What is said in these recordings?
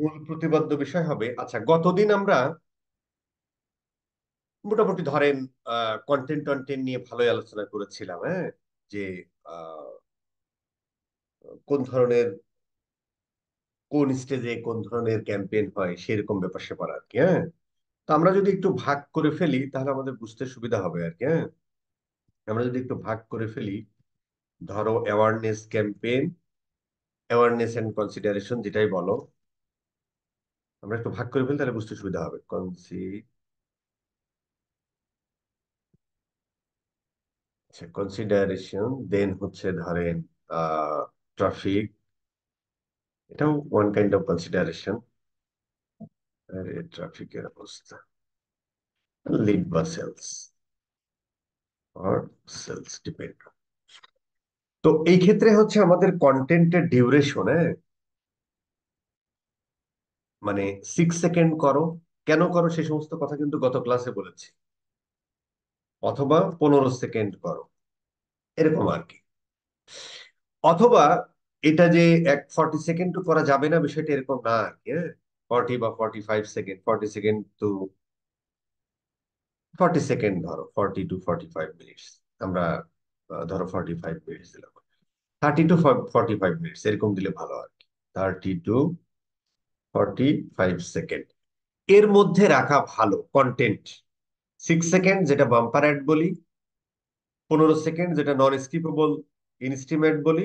মূল বিষয় হবে আচ্ছা গতদিন আমরা মোটামুটি ধরেন কন্টেন্ট টন্টেন্ট নিয়ে ভালোই আলোচনা করেছিলাম হ্যাঁ যে কোন ধরনের কোন স্টেজে কোন ধরনের ক্যাম্পেইন হয় সেরকম ব্যাপার স্যাপার আর কি হ্যাঁ তো আমরা যদি একটু ভাগ করে ফেলি তাহলে আমাদের বুঝতে সুবিধা হবে আর কি হ্যাঁ আমরা যদি একটু ভাগ করে ফেলি ধরো awareness campaign awareness and consideration যেটাই বলো আমরা একটু ভাগ করে ফেলি তাহলে বুঝতে সুবিধা হবে কনসি আচ্ছা কনসিডারেশন দেন হচ্ছে ধরেন ট্রাফিক এটাও ওয়ান কাইন্ড অফ কনসিডারেশন ট্রাফিকের অবস্থা লিড বা সেলস অর সেলস ডিপেন্ড তো এই ক্ষেত্রে হচ্ছে আমাদের কন্টেন্টের ডিউরেশন হ্যাঁ মানে সিক্স সেকেন্ড করো কেন করো সে সমস্ত কথা কিন্তু গত ক্লাসে বলেছি অথবা পনেরো সেকেন্ড করো এরকম আর কি অথবা এটা যে এক ফর্টি সেকেন্ড তো করা যাবে না বিষয়টা এরকম না আর কি হ্যাঁ ফর্টি বা forty five second forty second to forty second ধরো forty to forty five minutes আমরা ধরো ফর্টি ফাইভ মিনিটস দিলাম thirty to forty five minutes এরকম দিলে ভালো আর কি thirty to forty five second এর মধ্যে রাখা ভালো কন্টেন্ট সিক্স সেকেন্ড যেটা বাম্পার অ্যাড বলি পনেরো সেকেন্ড যেটা নন স্কিপেবল ইনস্ট্রিমেন্ট বলি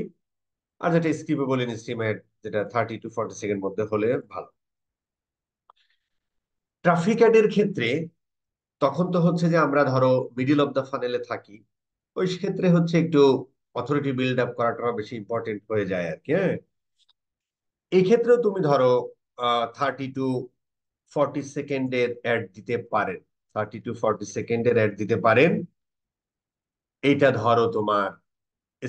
আর যেটা স্কিপেবল ইনস্ট্রিমেন্ট যেটা থার্টি টু ফর্টি সেকেন্ড মধ্যে হলে ভালো ট্রাফিক অ্যাডের ক্ষেত্রে তখন তো হচ্ছে যে আমরা ধরো মিডিল অফ দা ফানেলে থাকি ওই ক্ষেত্রে হচ্ছে একটু অথরিটি বিল্ড আপ করাটা বেশি ইম্পর্টেন্ট হয়ে যায় আর কি হ্যাঁ এক্ষেত্রেও তুমি ধরো থার্টি টু ফর্টি সেকেন্ডের অ্যাড দিতে পারেন থার্টি টু ফর্টি সেকেন্ডের অ্যাড দিতে পারেন এটা ধরো তোমার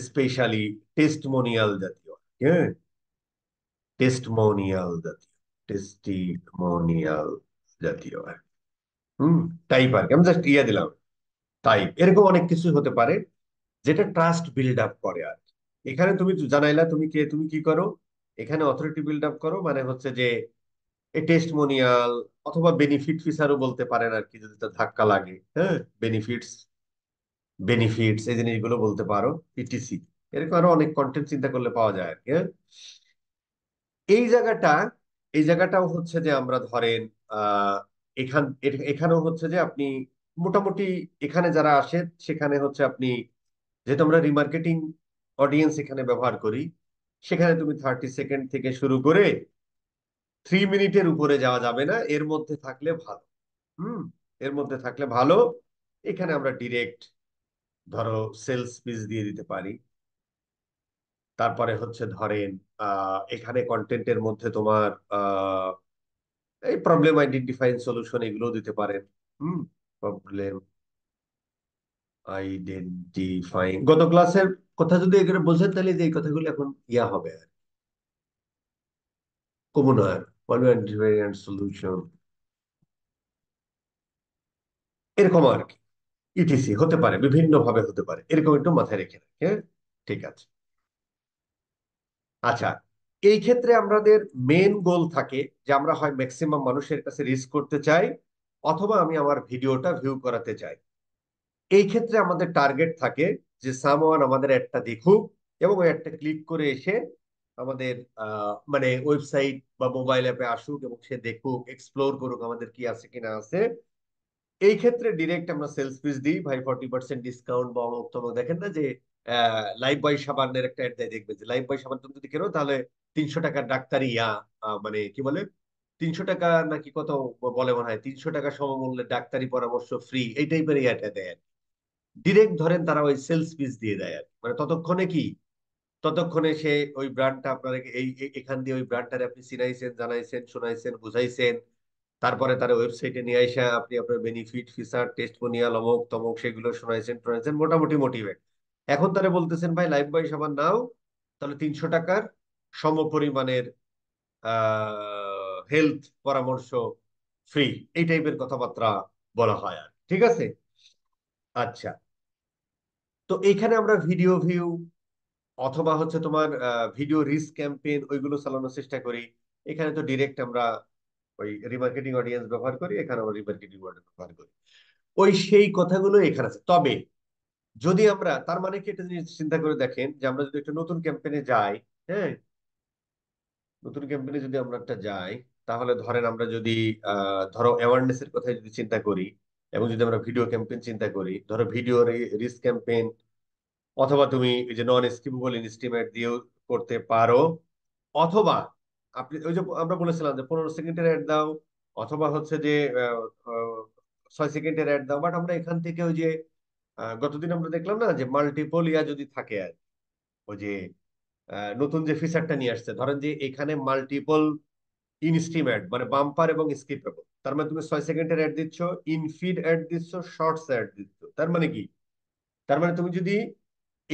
স্পেশালি টেস্টমোনিয়াল জাতীয় হ্যাঁ টেস্টমোনিয়াল জাতীয় টেস্টিমোনিয়াল জাতীয় হম হুম টাইপ আর কি আমি জাস্ট ইয়ে দিলাম টাইপ এরকম অনেক কিছু হতে পারে যেটা ট্রাস্ট বিল্ড আপ করে আর এখানে তুমি জানাইলা তুমি কে তুমি কি করো এখানে অথরিটি বিল্ড আপ করো মানে হচ্ছে যে টেস্টমোনিয়াল অথবা বেনিফিট ফিসারও বলতে পারেন আর কি যদি ধাক্কা লাগে হ্যাঁ বেনিফিটস বেনিফিটস এই জিনিসগুলো বলতে পারো ইটিসি এরকম আরো অনেক কন্টেন্ট চিন্তা করলে পাওয়া যায় আর কি হ্যাঁ এই জায়গাটা এই জায়গাটাও হচ্ছে যে আমরা ধরেন এখান এখানেও হচ্ছে যে আপনি মোটামুটি এখানে যারা আসে সেখানে হচ্ছে আপনি যেহেতু আমরা রিমার্কেটিং অডিয়েন্স এখানে ব্যবহার করি সেখানে তুমি থার্টি সেকেন্ড থেকে শুরু করে থ্রি মিনিটের উপরে যাওয়া যাবে না এর মধ্যে থাকলে ভালো হুম এর মধ্যে থাকলে ভালো এখানে আমরা ডিরেক্ট ধরো সেলস পিস দিয়ে দিতে পারি তারপরে হচ্ছে ধরেন এখানে কন্টেন্টের মধ্যে তোমার এই প্রবলেম আইডেন্টিফাইং সলিউশন এগুলো দিতে পারেন হুম প্রবলেম আইডেন্টিফাইং গত ক্লাসের কথা যদি এখানে বলছেন তাহলে এই কথাগুলো এখন ইয়া হবে আর কমনার কনভেন্ট সলিউশন এরকম আর কি ইটিসি e হতে পারে বিভিন্ন ভাবে হতে পারে এরকম একটু মাথায় রেখে রাখি হ্যাঁ ঠিক আছে আচ্ছা এই ক্ষেত্রে আমাদের মেন গোল থাকে যে আমরা হয় ম্যাক্সিমাম মানুষের কাছে রিস্ক করতে চাই অথবা আমি আমার ভিডিওটা ভিউ করাতে চাই এই ক্ষেত্রে আমাদের টার্গেট থাকে যে সামওয়ান আমাদের একটা দেখুক এবং একটা ক্লিক করে এসে আমাদের মানে ওয়েবসাইট বা মোবাইল অ্যাপে আসুক এবং সে দেখুক এক্সপ্লোর করুক আমাদের কি আছে কিনা আছে এই ক্ষেত্রে ডিরেক্ট আমরা সেলস পিস দিই ভাই ফর্টি পার্সেন্ট ডিসকাউন্ট বা অমুক তমুক দেখেন না যে লাইফ বয় সাবানের একটা অ্যাড দেয় দেখবে যে লাইফ বয় সাবান তুমি যদি কেনো তাহলে তিনশো টাকার ডাক্তারি ইয়া মানে কি বলে তিনশো টাকা নাকি কত বলে মনে হয় তিনশো টাকা সমমূল্যে ডাক্তারি পরামর্শ ফ্রি এই টাইপের ইয়াটা দেয় আর কি ডিরেক্ট ধরেন তারা ওই সেলস পিস দিয়ে দেয় আর মানে ততক্ষণে কি ততক্ষণে সে ওই ব্র্যান্ডটা আপনারা এই এখান দিয়ে ওই ব্র্যান্ডটারে আপনি চিনাইছেন জানাইছেন শোনাইছেন বুঝাইছেন তারপরে তার ওয়েবসাইটে নিয়ে আসা আপনি আপনার বেনিফিট ফিচার টেস্টমোনিয়াল লমক তমক সেগুলো শোনাইছেন শোনাইছেন মোটামুটি মোটিভেট এখন তারা বলতেছেন ভাই লাইফ বয় সাবান নাও তাহলে তিনশো টাকার সমপরিমাণের হেলথ পরামর্শ ফ্রি এই টাইপের কথাবার্তা বলা হয় আর ঠিক আছে আচ্ছা তো এখানে আমরা ভিডিও ভিউ অথবা হচ্ছে তোমার ভিডিও রিস্ক ক্যাম্পেইন ওইগুলো চালানোর চেষ্টা করি এখানে তো ডিরেক্ট আমরা ওই রিমার্কেটিং অডিয়েন্স ব্যবহার করি এখানে আমরা রিমার্কেটিং অডিয়েন্স ব্যবহার করি ওই সেই কথাগুলো এখানে আছে তবে যদি আমরা তার মানে কি এটা জিনিস চিন্তা করে দেখেন যে আমরা যদি একটা নতুন ক্যাম্পেইনে যাই হ্যাঁ নতুন ক্যাম্পেইনে যদি আমরা একটা যাই তাহলে ধরেন আমরা যদি ধরো অ্যাওয়ারনেস এর কথাই যদি চিন্তা করি এবং যদি আমরা ভিডিও ক্যাম্পেইন চিন্তা করি ধরো ভিডিও রিস্ক ক্যাম্পেইন অথবা তুমি যে নন স্কিপেবল ইনস্টিমেট দিয়েও করতে পারো অথবা আপনি ওই যে আমরা বলেছিলাম যে পনেরো সেকেন্ডের অ্যাড দাও অথবা হচ্ছে যে ছয় সেকেন্ডের অ্যাড দাও বাট আমরা এখান থেকে ওই যে গতদিন আমরা দেখলাম না যে মাল্টিপল ইয়া যদি থাকে আর ওই যে নতুন যে ফিচারটা নিয়ে আসছে ধরেন যে এখানে মাল্টিপল ইনস্টিমেট মানে বাম্পার এবং স্কিপেবল তার মানে তুমি ছয় সেকেন্ডের অ্যাড দিচ্ছ ইনফিড অ্যাড দিচ্ছ শর্টস অ্যাড দিচ্ছ তার মানে কি তার মানে তুমি যদি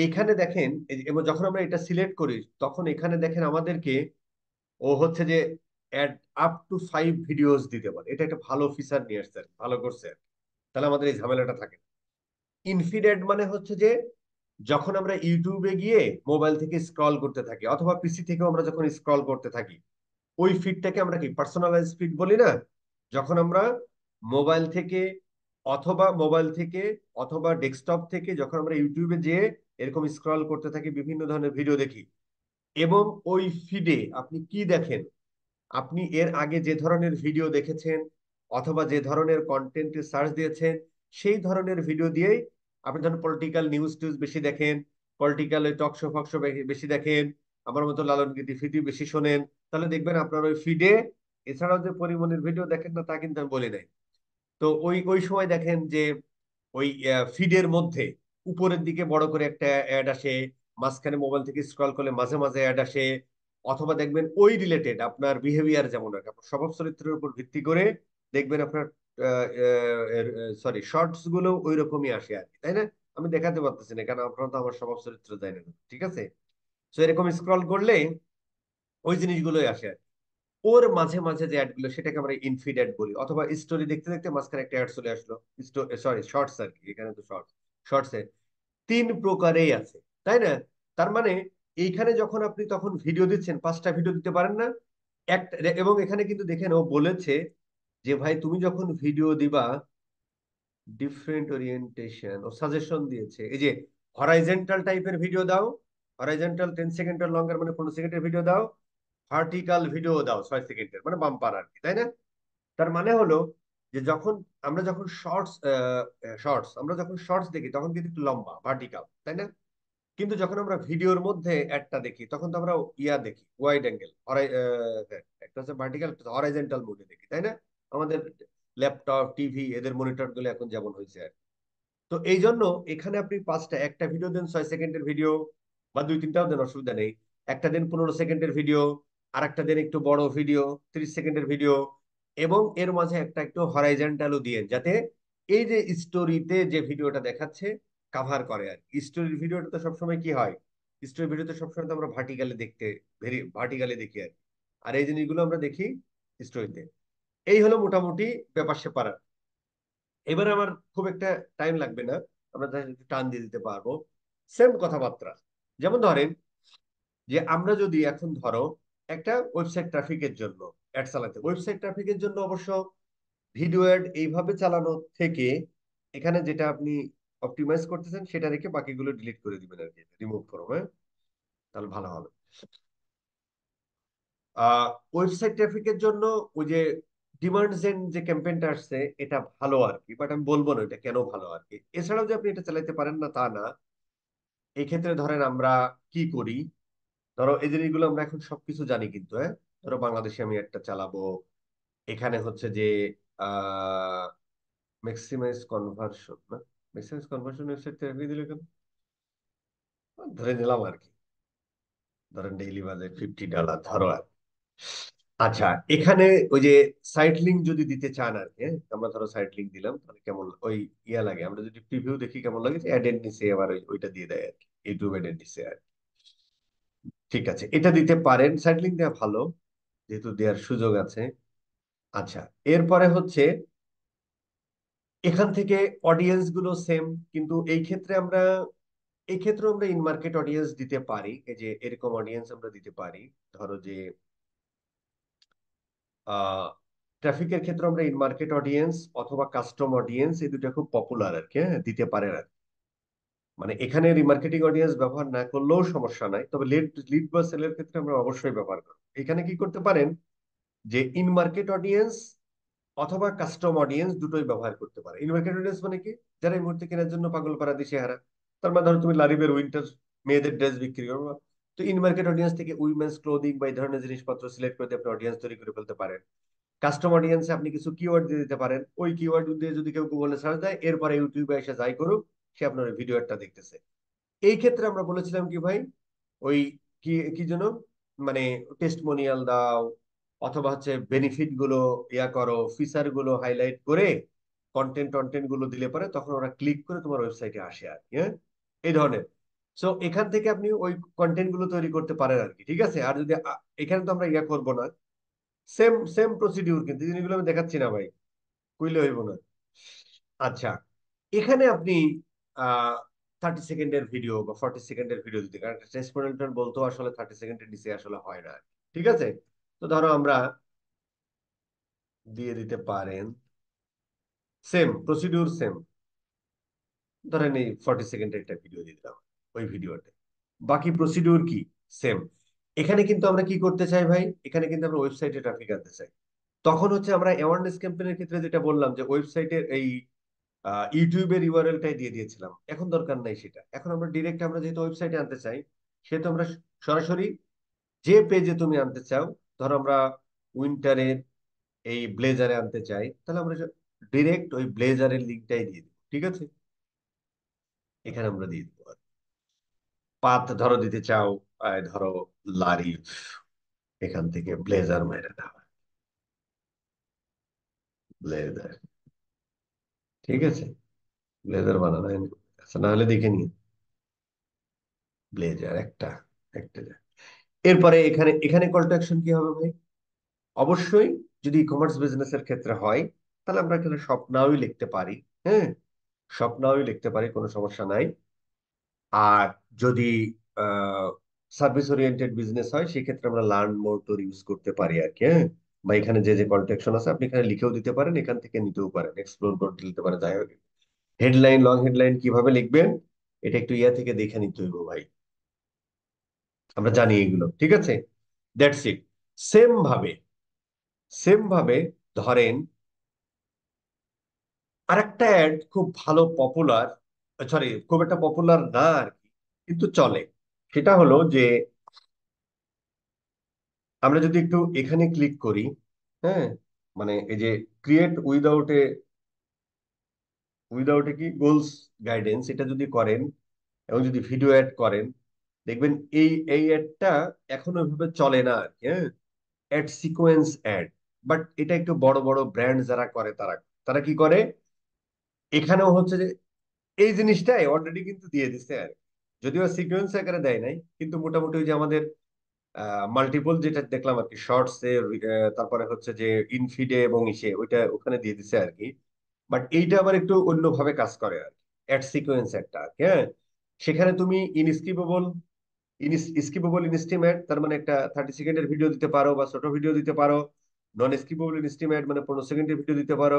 এখানে দেখেন এবং যখন আমরা এটা সিলেক্ট করি তখন এখানে দেখেন আমাদেরকে ও হচ্ছে যে ad up to five videos দিতে পারে এটা একটা ভালো ফিচার নিয়ে আসছে ভালো করছে তাহলে আমাদের এই ঝামেলাটা থাকে ইনফিড অ্যাড মানে হচ্ছে যে যখন আমরা ইউটিউবে গিয়ে মোবাইল থেকে স্ক্রল করতে থাকি অথবা পিসি থেকেও আমরা যখন স্ক্রল করতে থাকি ওই ফিডটাকে আমরা কি পার্সোনালাইজ ফিড বলি না যখন আমরা মোবাইল থেকে অথবা মোবাইল থেকে অথবা ডেস্কটপ থেকে যখন আমরা ইউটিউবে যেয়ে এরকম স্ক্রল করতে থাকি বিভিন্ন ধরনের ভিডিও দেখি এবং ওই ফিডে আপনি কি দেখেন আপনি এর আগে যে ধরনের ভিডিও দেখেছেন অথবা যে ধরনের কন্টেন্ট সার্চ দিয়েছেন সেই ধরনের ভিডিও দিয়েই আপনি ধরেন পলিটিক্যাল নিউজ টিউজ বেশি দেখেন পলিটিক্যাল টকশো ফকশো বেশি দেখেন আমার মতো লালন গীতি ফিটি বেশি শোনেন তাহলে দেখবেন আপনার ওই ফিডে এছাড়াও যে পরিমনির ভিডিও দেখেন না তা কিন্তু আমি বলি নাই তো ওই ওই সময় দেখেন যে ওই ফিডের মধ্যে উপরের দিকে বড় করে একটা অ্যাড আসে মাঝখানে মোবাইল থেকে স্ক্রল করলে মাঝে মাঝে অ্যাড আসে অথবা দেখবেন ওই রিলেটেড আপনার বিহেভিয়ার যেমন আর স্বভাব চরিত্রের উপর ভিত্তি করে দেখবেন আপনার সরি শর্টস গুলো ওই রকমই আসে আর তাই না আমি দেখাতে পারতেছি না কেন আপনারা তো আমার স্বভাব চরিত্র না ঠিক আছে তো এরকম স্ক্রল করলে ওই জিনিসগুলোই আসে আর কি ওর মাঝে মাঝে যে অ্যাডগুলো সেটাকে আমরা ইনফিড অ্যাড বলি অথবা স্টোরি দেখতে দেখতে মাঝখানে একটা অ্যাড চলে আসলো সরি শর্টস আর কি এখানে তো শর্ট শর্টস শর্টসে তিন প্রকারেই আছে তাই না তার মানে এইখানে যখন আপনি তখন ভিডিও দিচ্ছেন পাঁচটা ভিডিও দিতে পারেন না একটা এবং এখানে কিন্তু দেখেন ও বলেছে যে ভাই তুমি যখন ভিডিও দিবা ডিফারেন্ট ওরিয়েন্টেশন ও সাজেশন দিয়েছে এই যে হরাইজেন্টাল টাইপের ভিডিও দাও হরাইজেন্টাল টেন সেকেন্ডের লঙ্গার মানে পনেরো সেকেন্ডের ভিডিও দাও ভার্টিক্যাল ভিডিও দাও ছয় সেকেন্ডের মানে বাম্পার আর কি তাই না তার মানে হলো যে যখন আমরা যখন শর্টস শর্টস আমরা যখন শর্টস দেখি তখন কিন্তু একটু লম্বা ভার্টিক্যাল তাই না কিন্তু যখন আমরা ভিডিওর মধ্যে একটা দেখি তখন তো আমরা ইয়া দেখি ওয়াইড অ্যাঙ্গেল একটা হচ্ছে ভার্টিক্যাল একটা হরাইজেন্টাল মোডে দেখি তাই না আমাদের ল্যাপটপ টিভি এদের মনিটরগুলো এখন যেমন হয়েছে আর তো এই জন্য এখানে আপনি পাঁচটা একটা ভিডিও দেন ছয় সেকেন্ডের ভিডিও বা দুই তিনটাও দেন অসুবিধা নেই একটা দিন পনেরো সেকেন্ডের ভিডিও আর একটা দিন একটু বড় ভিডিও ত্রিশ সেকেন্ডের ভিডিও এবং এর মাঝে একটা একটু হরাইজেন্টালও দিয়ে যাতে এই যে স্টোরিতে যে ভিডিওটা দেখাচ্ছে কাভার করে আর স্টোরির ভিডিওটা তো সবসময় কি হয় স্টোরি ভিডিও তো সবসময় তো আমরা ভার্টিকালে দেখতে ভেরি ভার্টিক্যালে দেখি আর আর এই জিনিসগুলো আমরা দেখি স্টোরিতে এই হলো মোটামুটি ব্যাপার সেপার এবার আমার খুব একটা টাইম লাগবে না আমরা একটু টান দিয়ে দিতে পারবো সেম কথাবার্তা যেমন ধরেন যে আমরা যদি এখন ধরো একটা ওয়েবসাইট ট্রাফিকের জন্য অ্যাড চালাতে ওয়েবসাইট ট্রাফিকের জন্য অবশ্য ভিডিও অ্যাড এইভাবে চালানো থেকে এখানে যেটা আপনি অপটিমাইজ করতেছেন সেটা রেখে বাকিগুলো ডিলিট করে দিবেন আর কি রিমুভ করো হ্যাঁ তাহলে ভালো হবে ওয়েবসাইট ট্রাফিকের জন্য ওই যে ডিমান্ড জেন যে ক্যাম্পেইনটা আসছে এটা ভালো আর কি বাট আমি বলবো না এটা কেন ভালো আর কি এছাড়াও যে আপনি এটা চালাতে পারেন না তা না এই ক্ষেত্রে ধরেন আমরা কি করি ধরো এই জিনিসগুলো আমরা এখন সবকিছু জানি কিন্তু হ্যাঁ ধরো বাংলাদেশে আমি একটা চালাবো এখানে হচ্ছে যে ম্যাক্সিমাইজ কনভার্সন না ম্যাক্সিমাইজ কনভার্সন ওয়েবসাইট থেরাপি দিলে কেন ধরে নিলাম আর কি ধরেন ডেইলি বাজেট ফিফটি ডলার ধরো আর আচ্ছা এখানে ওই যে সাইট লিঙ্ক যদি দিতে চান আর কি হ্যাঁ? আমরা ধরো সাইট লিঙ্ক দিলাম তাহলে কেমন ওই ইয়া লাগে আমরা যদি প্রিভিউ দেখি কেমন লাগে যে অ্যাডেন্টিসে আবার ওইটা দিয়ে দেয় আর কি ইউটিউব অ্যাডেন্টিসে আর কি ঠিক আছে এটা দিতে পারেন সাইডলিং দেওয়া ভালো যেহেতু দেওয়ার সুযোগ আছে আচ্ছা এরপরে হচ্ছে এখান থেকে অডিয়েন্স গুলো সেম কিন্তু এই ক্ষেত্রে আমরা এই ক্ষেত্রে আমরা ইন মার্কেট অডিয়েন্স দিতে পারি এই যে এরকম অডিয়েন্স আমরা দিতে পারি ধরো যে ট্রাফিকের ক্ষেত্রে আমরা ইন মার্কেট অডিয়েন্স অথবা কাস্টম অডিয়েন্স এই দুটো খুব পপুলার আর কি হ্যাঁ, দিতে পারেন আর মানে এখানে রিমার্কেটিং অডিয়েন্স ব্যবহার না করলেও সমস্যা নাই তবে লিড লিড বা সেলের ক্ষেত্রে আমরা অবশ্যই ব্যবহার করব এখানে কি করতে পারেন যে ইন মার্কেট অডিয়েন্স অথবা কাস্টম অডিয়েন্স দুটোই ব্যবহার করতে পারে ইন মার্কেট অডিয়েন্স মানে কি যারা এই মুহূর্তে কেনার জন্য পাগল পাড়া দিশে হারা তার মানে ধরো তুমি লারিবের উইন্টার মেয়েদের ড্রেস বিক্রি করবো তো ইন মার্কেট অডিয়েন্স থেকে উইমেন্স ক্লোদিং বা এই ধরনের জিনিসপত্র সিলেক্ট করে আপনি অডিয়েন্স তৈরি করে ফেলতে পারেন কাস্টম অডিয়েন্সে আপনি কিছু কিওয়ার্ড দিয়ে দিতে পারেন ওই কিওয়ার্ড দিয়ে যদি কেউ গুগলে সার্চ দেয় এরপরে ইউটিউবে এসে যাই করুক সে আপনার ভিডিও একটা দেখতেছে এই ক্ষেত্রে আমরা বলেছিলাম কি ভাই ওই কি কি যেন মানে টেস্টমোনিয়াল দাও অথবা হচ্ছে বেনিফিট গুলো ইয়া করো ফিচার গুলো হাইলাইট করে কন্টেন্ট টন্টেন্ট গুলো দিলে পরে তখন ওরা ক্লিক করে তোমার ওয়েবসাইটে আসে আর কি হ্যাঁ এই ধরনের সো এখান থেকে আপনি ওই কন্টেন্ট গুলো তৈরি করতে পারেন আর কি ঠিক আছে আর যদি এখানে তো আমরা ইয়া করব না সেম সেম প্রসিডিউর কিন্তু জিনিসগুলো আমি দেখাচ্ছি না ভাই কইলে হইব না আচ্ছা এখানে আপনি থার্টি সেকেন্ডের ভিডিও বা ফর্টি সেকেন্ডের ভিডিও দিতে কারণ স্ট্রেস ম্যানেজমেন্ট আসলে থার্টি সেকেন্ডের নিচে আসলে হয় না ঠিক আছে তো ধরো আমরা দিয়ে দিতে পারেন সেম প্রসিডিউর সেম ধরেন এই ফর্টি সেকেন্ডের একটা ভিডিও দিয়ে দিলাম ওই ভিডিওতে বাকি প্রসিডিউর কি সেম এখানে কিন্তু আমরা কি করতে চাই ভাই এখানে কিন্তু আমরা ওয়েবসাইটে ট্রাফিক আনতে চাই তখন হচ্ছে আমরা অ্যাওয়ারনেস ক্যাম্পেনের ক্ষেত্রে যেটা বললাম যে ওয়েবসাইটের এই ইউটিউবের ইউআরএলটাই দিয়ে দিয়েছিলাম এখন দরকার নাই সেটা এখন আমরা ডিরেক্ট আমরা যেহেতু ওয়েবসাইটে আনতে চাই সেহেতু আমরা সরাসরি যে পেজে তুমি আনতে চাও ধরো আমরা উইন্টারের এই ব্লেজারে আনতে চাই তাহলে আমরা ডিরেক্ট ওই ব্লেজারের লিঙ্কটাই দিয়ে দেবো ঠিক আছে এখানে আমরা দিয়ে দেবো পাত ধরো দিতে চাও ধরো লারি এখান থেকে ব্লেজার মেরে দেওয়া ব্লেজার ঠিক আছে ব্লেজার বানানো হয়নি আচ্ছা না হলে দেখে নিন ব্লেজার একটা একটা এরপরে এখানে এখানে কল টু অ্যাকশন কি হবে ভাই অবশ্যই যদি ই কমার্স বিজনেসের ক্ষেত্রে হয় তাহলে আমরা এখানে স্বপ্নাওই লিখতে পারি হ্যাঁ স্বপ্নাওই লিখতে পারি কোনো সমস্যা নাই আর যদি সার্ভিস ওরিয়েন্টেড বিজনেস হয় সেক্ষেত্রে আমরা লার্ন মোর টোর ইউজ করতে পারি আর কি হ্যাঁ বা এখানে যে যে কল আছে আপনি এখানে লিখেও দিতে পারেন এখান থেকে নিতেও পারেন এক্সপ্লোর করে দিতে পারেন যাই হোক হেডলাইন লং হেডলাইন কিভাবে লিখবেন এটা একটু ইয়া থেকে দেখে নিতে হইব ভাই আমরা জানি এগুলো ঠিক আছে দ্যাটস ইট সেম ভাবে সেম ভাবে ধরেন আরেকটা অ্যাড খুব ভালো পপুলার সরি খুব একটা পপুলার না আর কি কিন্তু চলে সেটা হলো যে আমরা যদি একটু এখানে ক্লিক করি হ্যাঁ মানে এই যে create without a without a কি গোলস গাইডেন্স এটা যদি করেন এবং যদি ভিডিও অ্যাড করেন দেখবেন এই এই অ্যাডটা এখন ওইভাবে চলে না আর কি হ্যাঁ অ্যাড সিকোয়েন্স অ্যাড বাট এটা একটু বড় বড় ব্র্যান্ড যারা করে তারা তারা কি করে এখানেও হচ্ছে যে এই জিনিসটাই অলরেডি কিন্তু দিয়ে দিচ্ছে আর যদিও সিকোয়েন্স আকারে দেয় নাই কিন্তু মোটামুটি ওই যে আমাদের মাল্টিপল যেটা দেখলাম আর কি শর্টসে তারপরে হচ্ছে যে ইনফিডে এবং ইসে ওইটা ওখানে দিয়ে দিছে আর কি বাট এইটা আবার একটু অন্যভাবে কাজ করে আর অ্যাড সিকোয়েন্স একটা হ্যাঁ সেখানে তুমি ইনস্কিপেবল স্কিপেবল ইনস্টিমেট তার মানে একটা থার্টি সেকেন্ডের ভিডিও দিতে পারো বা ছোট ভিডিও দিতে পারো নন স্কিপেবল ইনস্টিমেট মানে পনেরো সেকেন্ডের ভিডিও দিতে পারো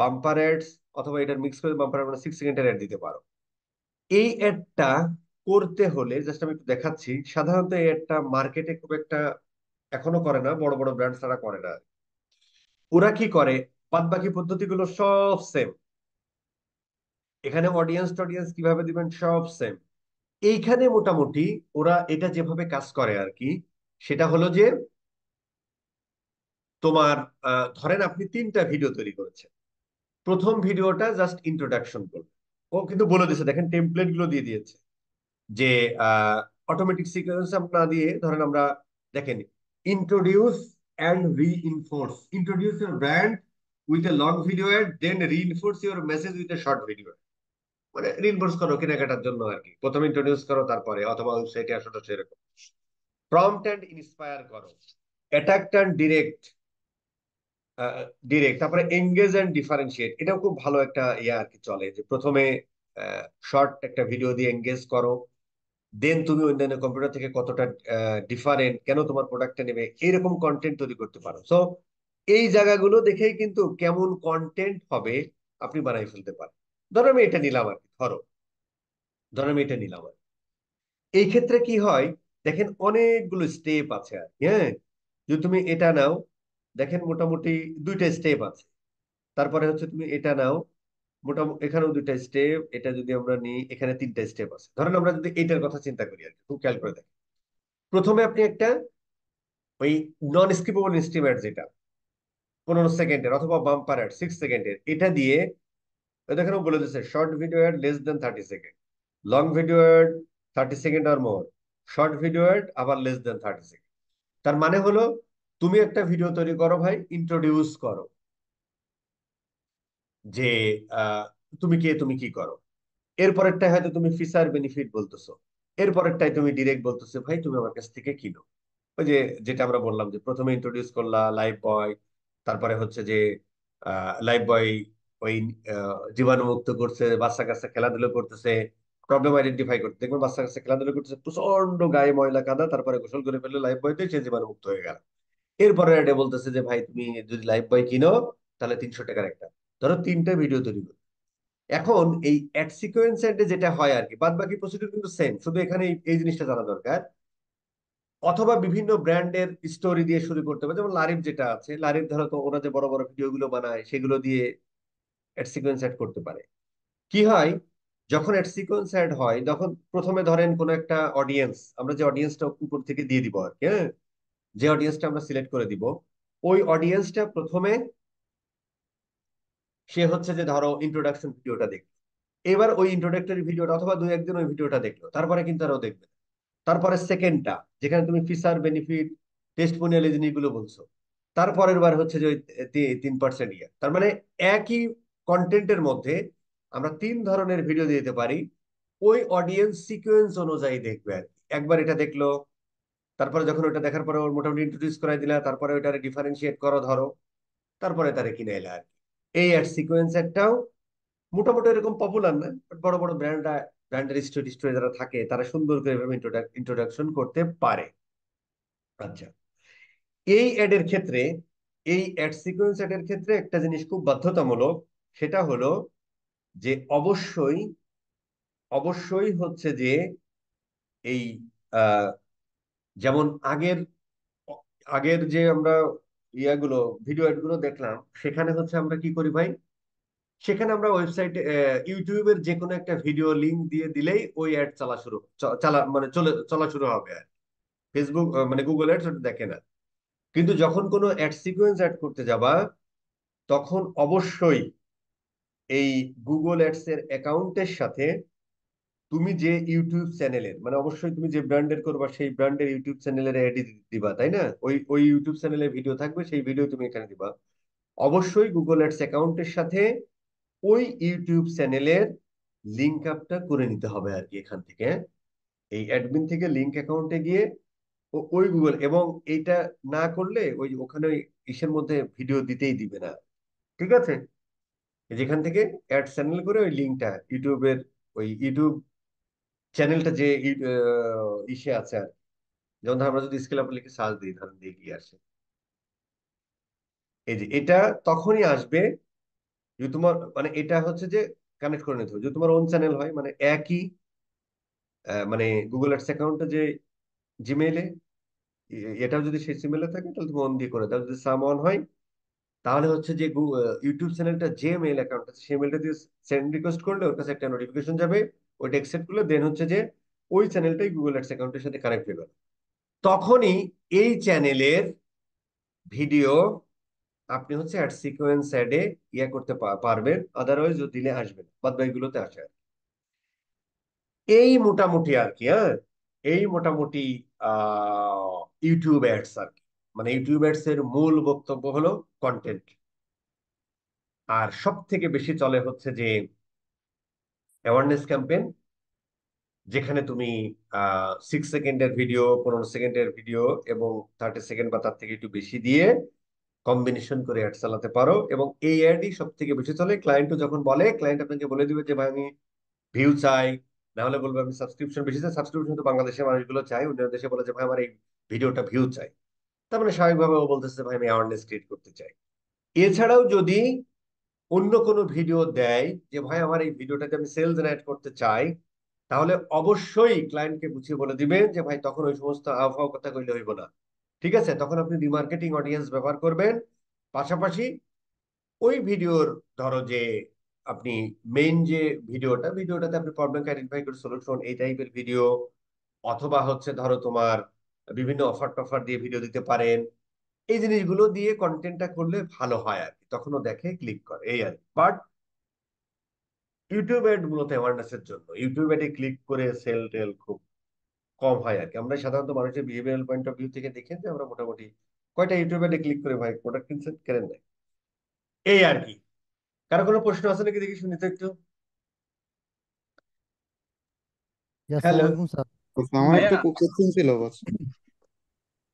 বাম্পার অ্যাডস অথবা এটা মিক্স করে বাম্পার মানে সিক্স সেকেন্ডের অ্যাড দিতে পারো এই অ্যাডটা করতে হলে জাস্ট আমি একটু দেখাচ্ছি সাধারণত এই একটা মার্কেটে খুব একটা এখনো করে না বড় বড় ব্র্যান্ড তারা করে না ওরা কি করে বাদ বাকি পদ্ধতিগুলো সব সেম এখানে অডিয়েন্স টডিয়েন্স কিভাবে দিবেন সব সেম এইখানে মোটামুটি ওরা এটা যেভাবে কাজ করে আর কি সেটা হলো যে তোমার ধরেন আপনি তিনটা ভিডিও তৈরি করেছেন প্রথম ভিডিওটা জাস্ট ইন্ট্রোডাকশন করবে ও কিন্তু বলে দিয়েছে দেখেন টেমপ্লেট গুলো দিয়ে দিয়েছে যে অটোমেটিক সিকোয়েন্স আপনারা দিয়ে ধরেন আমরা দেখেন introduce and reinforce introduce your brand with a long video ad then reinforce your message with a short video মানে রিইনফোর্স করো কেনাকাটার জন্য আর কি প্রথমে ইন্ট্রোডিউস করো তারপরে অথবা ওয়েবসাইটে আসলে সেরকম প্রম্পট অ্যান্ড ইন্সপায়ার করো অ্যাটাক অ্যান্ড ডিরেক্ট ডিরেক্ট তারপরে এঙ্গেজ অ্যান্ড ডিফারেন্সিয়েট এটাও খুব ভালো একটা ইয়ে আর কি চলে যে প্রথমে শর্ট একটা ভিডিও দিয়ে এঙ্গেজ করো দেন তুমি অন্যান্য কম্পিউটার থেকে কতটা ডিফারেন্ট কেন তোমার প্রোডাক্টটা নেবে এইরকম কন্টেন্ট তৈরি করতে পারো সো এই জায়গাগুলো দেখেই কিন্তু কেমন কন্টেন্ট হবে আপনি বানাই ফেলতে পারেন ধরো আমি এটা নিলাম আর কি ধরো ধরো আমি এটা নিলাম আর এই ক্ষেত্রে কি হয় দেখেন অনেকগুলো স্টেপ আছে আর হ্যাঁ যদি তুমি এটা নাও দেখেন মোটামুটি দুইটা স্টেপ আছে তারপরে হচ্ছে তুমি এটা নাও মোটামুটি এখানেও দুইটা স্টেপ এটা যদি আমরা নিই এখানে তিনটা স্টেপ আছে ধরেন আমরা যদি এটার কথা চিন্তা করি আর কি খুব খেয়াল করে দেখি প্রথমে আপনি একটা ওই নন স্কিপেবল ইনস্ট্রিমেন্ট যেটা পনেরো সেকেন্ডের অথবা বাম্পার অ্যাড সিক্স সেকেন্ডের এটা দিয়ে দেখেন বলে দিচ্ছে short video ad less than thirty second long video ad thirty second আর মোর শর্ট ভিডিও এড আবার লেস দেন থার্টি সেকেন্ড তার মানে হলো তুমি একটা ভিডিও তৈরি করো ভাই ইন্ট্রোডিউস করো যে তুমি কে তুমি কি করো এরপরেরটাই হয়তো তুমি ফিসার বেনিফিট বলতেছো এরপরেরটাই তুমি ডিরেক্ট বলতেছো ভাই তুমি আমার কাছ থেকে কিনো ওই যে যেটা আমরা বললাম যে প্রথমে ইন্ট্রোডিউস করলা লাইফ বয় তারপরে হচ্ছে যে লাইফ বয় ওই জীবাণুমুক্ত করছে বাচ্চা কাছে খেলাধুলো করতেছে প্রবলেম আইডেন্টিফাই করতে দেখবেন বাচ্চা কাছে খেলাধুলো করতেছে প্রচন্ড গায়ে ময়লা কাদা তারপরে গোসল করে ফেললে লাইফ বয়তে সে জীবাণুমুক্ত হয়ে গেল এরপরে বলতেছে যে ভাই তুমি যদি লাইফ বয় কিনো তাহলে তিনশো টাকার একটা ধরো তিনটা ভিডিও তৈরি করবে এখন এই অ্যাড সিকোয়েন্স এন্ডে যেটা হয় আর কি বাদ বাকি প্রসিডিউর কিন্তু সেম শুধু এখানে এই জিনিসটা জানা দরকার অথবা বিভিন্ন ব্র্যান্ডের স্টোরি দিয়ে শুরু করতে হবে যেমন লারিফ যেটা আছে লারিফ ধরো তো ওরা যে বড় বড় ভিডিওগুলো বানায় সেগুলো দিয়ে অ্যাড সিকোয়েন্স অ্যাড করতে পারে কি হয় যখন অ্যাড সিকোয়েন্স অ্যাড হয় তখন প্রথমে ধরেন কোনো একটা অডিয়েন্স আমরা যে অডিয়েন্সটা উপর থেকে দিয়ে দিব আর কি হ্যাঁ যে অডিয়েন্সটা আমরা সিলেক্ট করে দিব ওই অডিয়েন্সটা প্রথমে সে হচ্ছে যে ধরো ইন্ট্রোডাকশন ভিডিওটা দেখলো এবার ওই ইন্ট্রোডাক্টরি ভিডিওটা অথবা দুই একদিন ওই ভিডিওটা দেখলো তারপরে কিন্তু আরও দেখবে তারপরে সেকেন্ডটা যেখানে তুমি ফিসার বেনিফিট টেস্টমোনিয়াল জিনিসগুলো বলছো তারপরের বার হচ্ছে যে ওই তিন পার্সেন্ট ইয়ার তার মানে একই কন্টেন্টের মধ্যে আমরা তিন ধরনের ভিডিও দিতে পারি ওই অডিয়েন্স সিকুয়েন্স অনুযায়ী দেখবে আর একবার এটা দেখলো তারপরে যখন ওটা দেখার পরে ওর মোটামুটি ইন্ট্রোডিউস করাই দিলা তারপরে ওইটারে ডিফারেন্সিয়েট করো ধরো তারপরে তারে কিনে এলে আর এই অ্যাড সিকোয়েন্সারটাও মোটামুটি এরকম পপুলার না বাট বড় বড় ব্র্যান্ড ব্র্যান্ডের স্টোরি স্টোরি যারা থাকে তারা সুন্দর করে এভাবে ইন্ট্রোডাকশন করতে পারে আচ্ছা এই অ্যাডের ক্ষেত্রে এই অ্যাড সিকোয়েন্স অ্যাডের ক্ষেত্রে একটা জিনিস খুব বাধ্যতামূলক সেটা হলো যে অবশ্যই অবশ্যই হচ্ছে যে এই যেমন আগের আগের যে আমরা ইয়াগুলো ভিডিও গুলো দেখলাম সেখানে হচ্ছে আমরা কি করি ভাই সেখানে আমরা ওয়েবসাইটে ইউটিউবের যে কোনো একটা ভিডিও লিঙ্ক দিয়ে দিলেই ওই অ্যাড চালা শুরু চালা মানে চলে চলা শুরু হবে আর ফেসবুক মানে গুগল অ্যাডস ওটা দেখে না কিন্তু যখন কোনো অ্যাড সিকোয়েন্স অ্যাড করতে যাবা তখন অবশ্যই এই গুগল অ্যাডসের অ্যাকাউন্টের সাথে তুমি যে ইউটিউব চ্যানেলের মানে অবশ্যই তুমি যে ব্র্যান্ডের করবা সেই ব্র্যান্ডের ইউটিউব চ্যানেলের অ্যাড দিবা তাই না ওই ওই ইউটিউব চ্যানেলে ভিডিও থাকবে সেই ভিডিও তুমি এখানে দিবা অবশ্যই গুগল অ্যাডস অ্যাকাউন্টের সাথে ওই ইউটিউব চ্যানেলের লিঙ্ক আপটা করে নিতে হবে আর কি এখান থেকে হ্যাঁ? এই অ্যাডমিন থেকে লিঙ্ক অ্যাকাউন্টে গিয়ে ওই গুগল এবং এইটা না করলে ওই ওখানে ইসের মধ্যে ভিডিও দিতেই দিবে না ঠিক আছে যেখান থেকে অ্যাড চ্যানেল করে ওই লিঙ্কটা ইউটিউবের ওই ইউটিউব চ্যানেলটা যে ইসে আছে আর যেমন ধর আমরা যদি স্কেল আপ লিখে সার্চ দিই ধরেন দিয়ে আসে এই যে এটা তখনই আসবে যদি তোমার মানে এটা হচ্ছে যে কানেক্ট করে নিতে হবে যদি তোমার ওন চ্যানেল হয় মানে একই মানে গুগল অ্যাডস অ্যাকাউন্টটা যে জিমেইলে এটাও যদি সেই জিমেইলে থাকে তাহলে তুমি অন দিয়ে করে দাও যদি সাম অন হয় তাহলে হচ্ছে যে ইউটিউব চ্যানেলটা যে মেইল অ্যাকাউন্ট আছে সেই মেইলটা দিয়ে সেন্ড রিকোয়েস্ট করলে ওর কাছে একটা নোটিফিকেশন যাবে ওই টেক্সট সেটগুলো দেন হচ্ছে যে ওই চ্যানেলটাই গুগল অ্যাডস অ্যাকাউন্টের সাথে কানেক্ট হয়ে গেল তখনই এই চ্যানেলের ভিডিও আপনি হচ্ছে অ্যাড সিকোয়েন্স অ্যাডে ইয়ে করতে পারবেন আদারওয়াইজ ও দিলে আসবেন বাদ বাইগুলোতে আসে আর এই মোটামুটি আর কি হ্যাঁ এই মোটামুটি ইউটিউব অ্যাডস আর কি মানে ইউটিউব অ্যাডস এর মূল বক্তব্য হলো কন্টেন্ট আর সব থেকে বেশি চলে হচ্ছে যে অ্যাওয়ারনেস ক্যাম্পেন যেখানে তুমি সিক্স সেকেন্ডের ভিডিও পনেরো সেকেন্ডের ভিডিও এবং থার্টি সেকেন্ড বা তার থেকে একটু বেশি দিয়ে কম্বিনেশন করে অ্যাড চালাতে পারো এবং এই অ্যাডই সব থেকে বেশি চলে ক্লায়েন্টও যখন বলে ক্লায়েন্ট আপনাকে বলে দিবে যে ভাই আমি ভিউ চাই নাহলে বলবে আমি সাবস্ক্রিপশন বেশি চাই সাবস্ক্রিপশন তো বাংলাদেশের মানুষগুলো চাই অন্য দেশে বলে যে ভাই আমার এই ভিডিওটা ভিউ চাই তার মানে স্বাভাবিকভাবে ও বলতেছে ভাই আমি অ্যাওয়ারনেস ক্রিয়েট করতে চাই এছাড়াও যদি অন্য কোনো ভিডিও দেয় যে ভাই আমার এই ভিডিওটাতে আমি সেলস জেনারেট করতে চাই তাহলে অবশ্যই ক্লায়েন্টকে বুঝিয়ে বলে দিবেন যে ভাই তখন ওই সমস্ত আবহাওয়া কথা কইলে হইব না ঠিক আছে তখন আপনি রিমার্কেটিং অডিয়েন্স ব্যবহার করবেন পাশাপাশি ওই ভিডিওর ধরো যে আপনি মেইন যে ভিডিওটা ভিডিওটাতে আপনি প্রবলেম আইডেন্টিফাই করে সলিউশন এই টাইপের ভিডিও অথবা হচ্ছে ধরো তোমার বিভিন্ন অফার টফার দিয়ে ভিডিও দিতে পারেন এই জিনিসগুলো দিয়ে কন্টেন্টটা করলে ভালো হয় আর কি তখনও দেখে ক্লিক করে এই আর বাট ইউটিউব অ্যাড মূলত অ্যাওয়ারনেসের জন্য ইউটিউব অ্যাডে ক্লিক করে সেল টেল খুব কম হয় আর কি আমরা সাধারণত মানুষের বিহেভিয়ার পয়েন্ট অফ ভিউ থেকে দেখেন যে আমরা মোটামুটি কয়টা ইউটিউব অ্যাডে ক্লিক করে ভাই প্রোডাক্ট কিনছেন কেনেন নাই এই আর কি কারো কোনো প্রশ্ন আছে নাকি দেখি শুনি তো একটু হ্যালো আমার একটা কোশ্চেন ছিল বস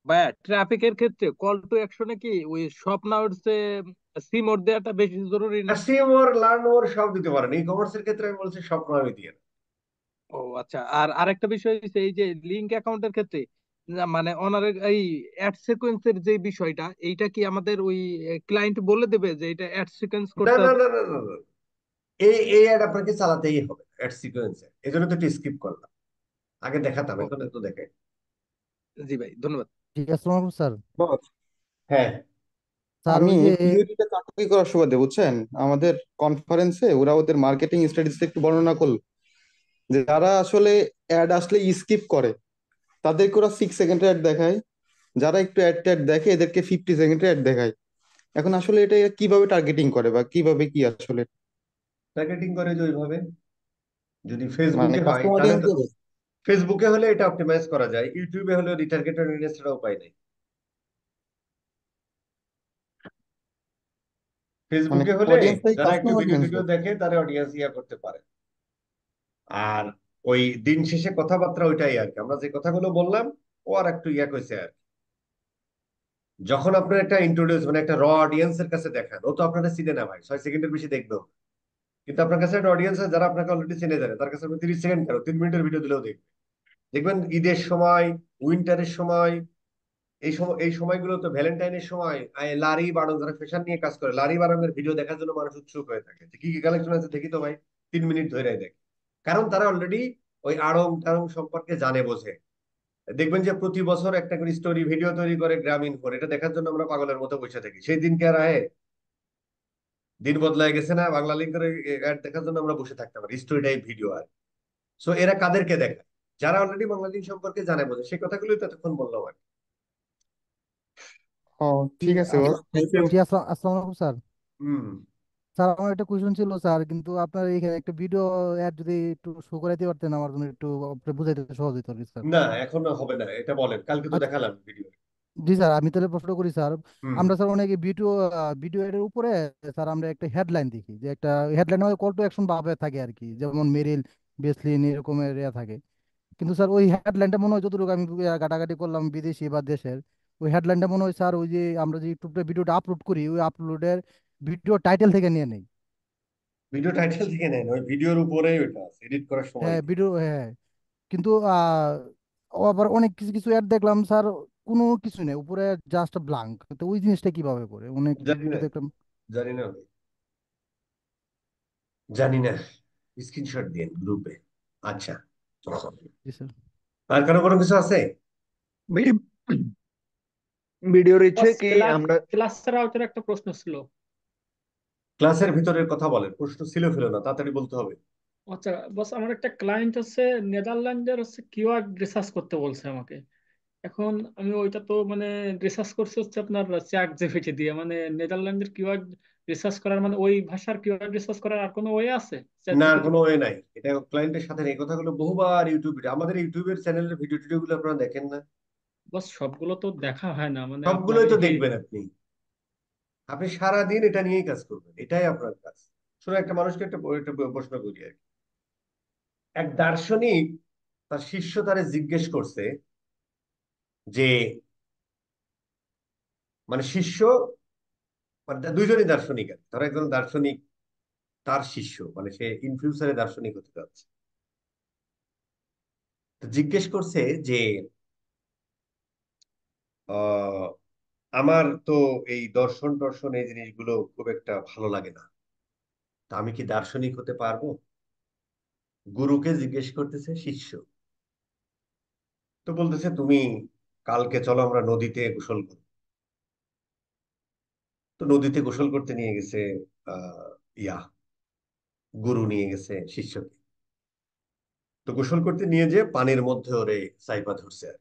ভাইয়া ট্রাফিকের ক্ষেত্রে কল টু অ্যাকশনে কি ওই শপ নাউটসে সিমোর দেওয়াটা বেশি জরুরি না সিমোর লার্ন ওর সব দিতে পারেন ই কমার্সের ক্ষেত্রে আমি বলছি সব দিয়ে ও আচ্ছা আর আরেকটা বিষয় হচ্ছে এই যে লিংক অ্যাকাউন্টের ক্ষেত্রে মানে ওনার এই অ্যাড সিকোয়েন্সের যে বিষয়টা এইটা কি আমাদের ওই ক্লায়েন্ট বলে দেবে যে এটা অ্যাড সিকোয়েন্স করতে না না না না এই এই অ্যাড আপনাকে চালাতেই হবে অ্যাড সিকোয়েন্সে এজন্য তো স্কিপ করলাম আগে দেখাতাম এখন তো দেখাই জি ভাই ধন্যবাদ আসসালামু আলাইকুম স্যার হ্যাঁ স্যার আমি ওই যে পিওরিতে চাকরি করার সুবাদে বুঝছেন আমাদের কনফারেন্সে ওরা ওদের মার্কেটিং স্ট্র্যাটেজি একটু বর্ণনা করলো যে যারা আসলে অ্যাড আসলে স্কিপ করে তাদেরকে ওরা সিক্স সেকেন্ডের অ্যাড দেখায় যারা একটু অ্যাড ট্যাড দেখে এদেরকে ফিফটি সেকেন্ডের অ্যাড দেখায় এখন আসলে এটা কিভাবে টার্গেটিং করে বা কিভাবে কি আসলে টার্গেটিং করে যে ওইভাবে যদি মানে ফেসবুকে হয় তাহলে তো ফেসবুকে হলে এটা অপটিমাইজ করা যায় ইউটিউবে হলে রিটার্গেট অডিয়েন্স ছাড়া উপায় নেই ফেসবুকে মানে হলে যারা একটু ভিডিও দেখে তারা অডিয়েন্স ইয়া করতে পারে আর ওই দিন শেষে কথাবার্তা ওইটাই আর কি আমরা যে কথাগুলো বললাম ও আর একটু ইয়া কইছে আর যখন আপনার একটা ইন্ট্রোডিউস মানে একটা র অডিয়েন্সের কাছে দেখান ও তো আপনারা চিনে না ভাই ছয় সেকেন্ডের বেশি দেখবেও কিন্তু আপনার কাছে একটা অডিয়েন্স যারা আপনাকে অলরেডি চেনে জানে তার কাছে আপনি তিরিশ সেকেন্ড তিন মিনিটের ভিডিও দিলেও দেখবেন দেখবেন ঈদের সময় উইন্টারের সময় এই সময় এই সময়গুলো তো ভ্যালেন্টাইনের সময় লারি বাড়ং যারা ফ্যাশন নিয়ে কাজ করে লারি ভিডিও দেখার জন্য মানুষ উৎসুক হয়ে থাকে কি কি কালেকশন আছে দেখি তো ভাই তিন মিনিট ধরে দেখে কারণ তারা অলরেডি ওই আড়ং টাড়ং সম্পর্কে জানে বোঝে দেখবেন যে প্রতি বছর একটা করে স্টোরি ভিডিও তৈরি করে গ্রামীণ ফোন এটা দেখার জন্য আমরা পাগলের মতো বসে থাকি সেই দিনকে আর আহে দিন বদলায় গেছে না বাংলা লিঙ্কের অ্যাড দেখার জন্য আমরা বসে থাকতে পারি স্টোরি টাইপ ভিডিও আর সো এরা কাদেরকে দেখা যারা অলরেডি বাংলা লিঙ্ক সম্পর্কে জানে বোঝে সেই কথাগুলোই এতক্ষণ বললাম আর ঠিক আছে আসসালামু আলাইকুম স্যার স্যার আমার একটা কোয়েশ্চেন ছিল স্যার কিন্তু আপনার এখানে একটা ভিডিও অ্যাড যদি একটু শো দিতে পারতেন আমার জন্য একটু বুঝাইতে সহজ হইতো স্যার না এখন হবে না এটা বলেন কালকে তো আচ্ছা। দেখালাম ভিডিও জি স্যার আমি তাহলে প্রশ্ন করি স্যার আমরা স্যার অনেকে ভিডিও ভিডিও এর উপরে স্যার আমরা একটা হেডলাইন দেখি যে একটা হেডলাইন আমাদের কল টু অ্যাকশন ভাবে থাকে আর কি যেমন মেরিল বেসলিন এরকমের ইয়া থাকে কিন্তু স্যার ওই হেডলাইনটা মনে হয় যতটুকু আমি ঘাটাঘাটি করলাম বিদেশি বা দেশের ওই হেডলাইনটা মনে হয় স্যার ওই যে আমরা যে ইউটিউবটা ভিডিওটা আপলোড করি ওই আপলোডের ভিডিও টাইটেল থেকে নিয়ে নেই ভিডিও টাইটেল থেকে নেন ওই ভিডিওর উপরেই ওইটা আছে এডিট করার সময় হ্যাঁ ভিডিও হ্যাঁ, হ্যাঁ কিন্তু আহ আবার অনেক কিছু কিছু অ্যাড দেখলাম স্যার কোনো কিছু নেই উপরে জাস্ট ব্লাঙ্ক তো ওই জিনিসটা কিভাবে করে অনেক জানি না দেখলাম জানি না জানি না স্ক্রিনশট দিয়ে গ্রুপে আচ্ছা আর কারো কোনো কিছু আছে ভিডিও রয়েছে কি আমরা ক্লাসের আউটের একটা প্রশ্ন ছিল ক্লাসের ভিতরের কথা বলে প্রশ্ন ছিল ফেলো না তাড়াতাড়ি বলতে হবে আচ্ছা বস আমার একটা ক্লায়েন্ট আছে নেদারল্যান্ডের হচ্ছে কিওয়ার্ড রিসার্চ করতে বলছে আমাকে এখন আমি ওইটা তো মানে রিসার্চ করছি হচ্ছে আপনার চ্যাট জিপিটি দিয়ে মানে নেদারল্যান্ডের কিওয়ার্ড রিসার্চ করার মানে ওই ভাষার কিওয়ার্ড রিসার্চ করার আর কোনো ওয়ে আছে না কোনো ওয়ে নাই এটা ক্লায়েন্টের সাথে এই কথাগুলো বহুবার ইউটিউবে আমাদের ইউটিউবের চ্যানেলের ভিডিও টিডিওগুলো গুলো আপনারা দেখেন না বস সবগুলো তো দেখা হয় না মানে সবগুলোই তো দেখবেন আপনি আপনি সারা দিন এটা নিয়েই কাজ করবেন এটাই আপনার কাজ শুনে একটা মানুষকে একটা একটা প্রশ্ন করি আর এক দার্শনিক তার শিষ্য তারে জিজ্ঞেস করছে যে মানে শিষ্য মানে দুইজনই দার্শনিক আর ধরো একজন দার্শনিক তার শিষ্য মানে সে ইন ফিউচারে দার্শনিক হতে চাচ্ছে জিজ্ঞেস করছে যে আমার তো এই দর্শন টর্শন এই জিনিসগুলো খুব একটা ভালো লাগে না তা আমি কি দার্শনিক হতে পারবো গুরুকে জিজ্ঞেস করতেছে শিষ্য তো বলতেছে তুমি কালকে চলো আমরা নদীতে গোসল করি তো নদীতে গোসল করতে নিয়ে গেছে ইয়া গুরু নিয়ে গেছে শিষ্যকে তো গোসল করতে নিয়ে যে পানির মধ্যে ওরে সাইপা ধরছে আর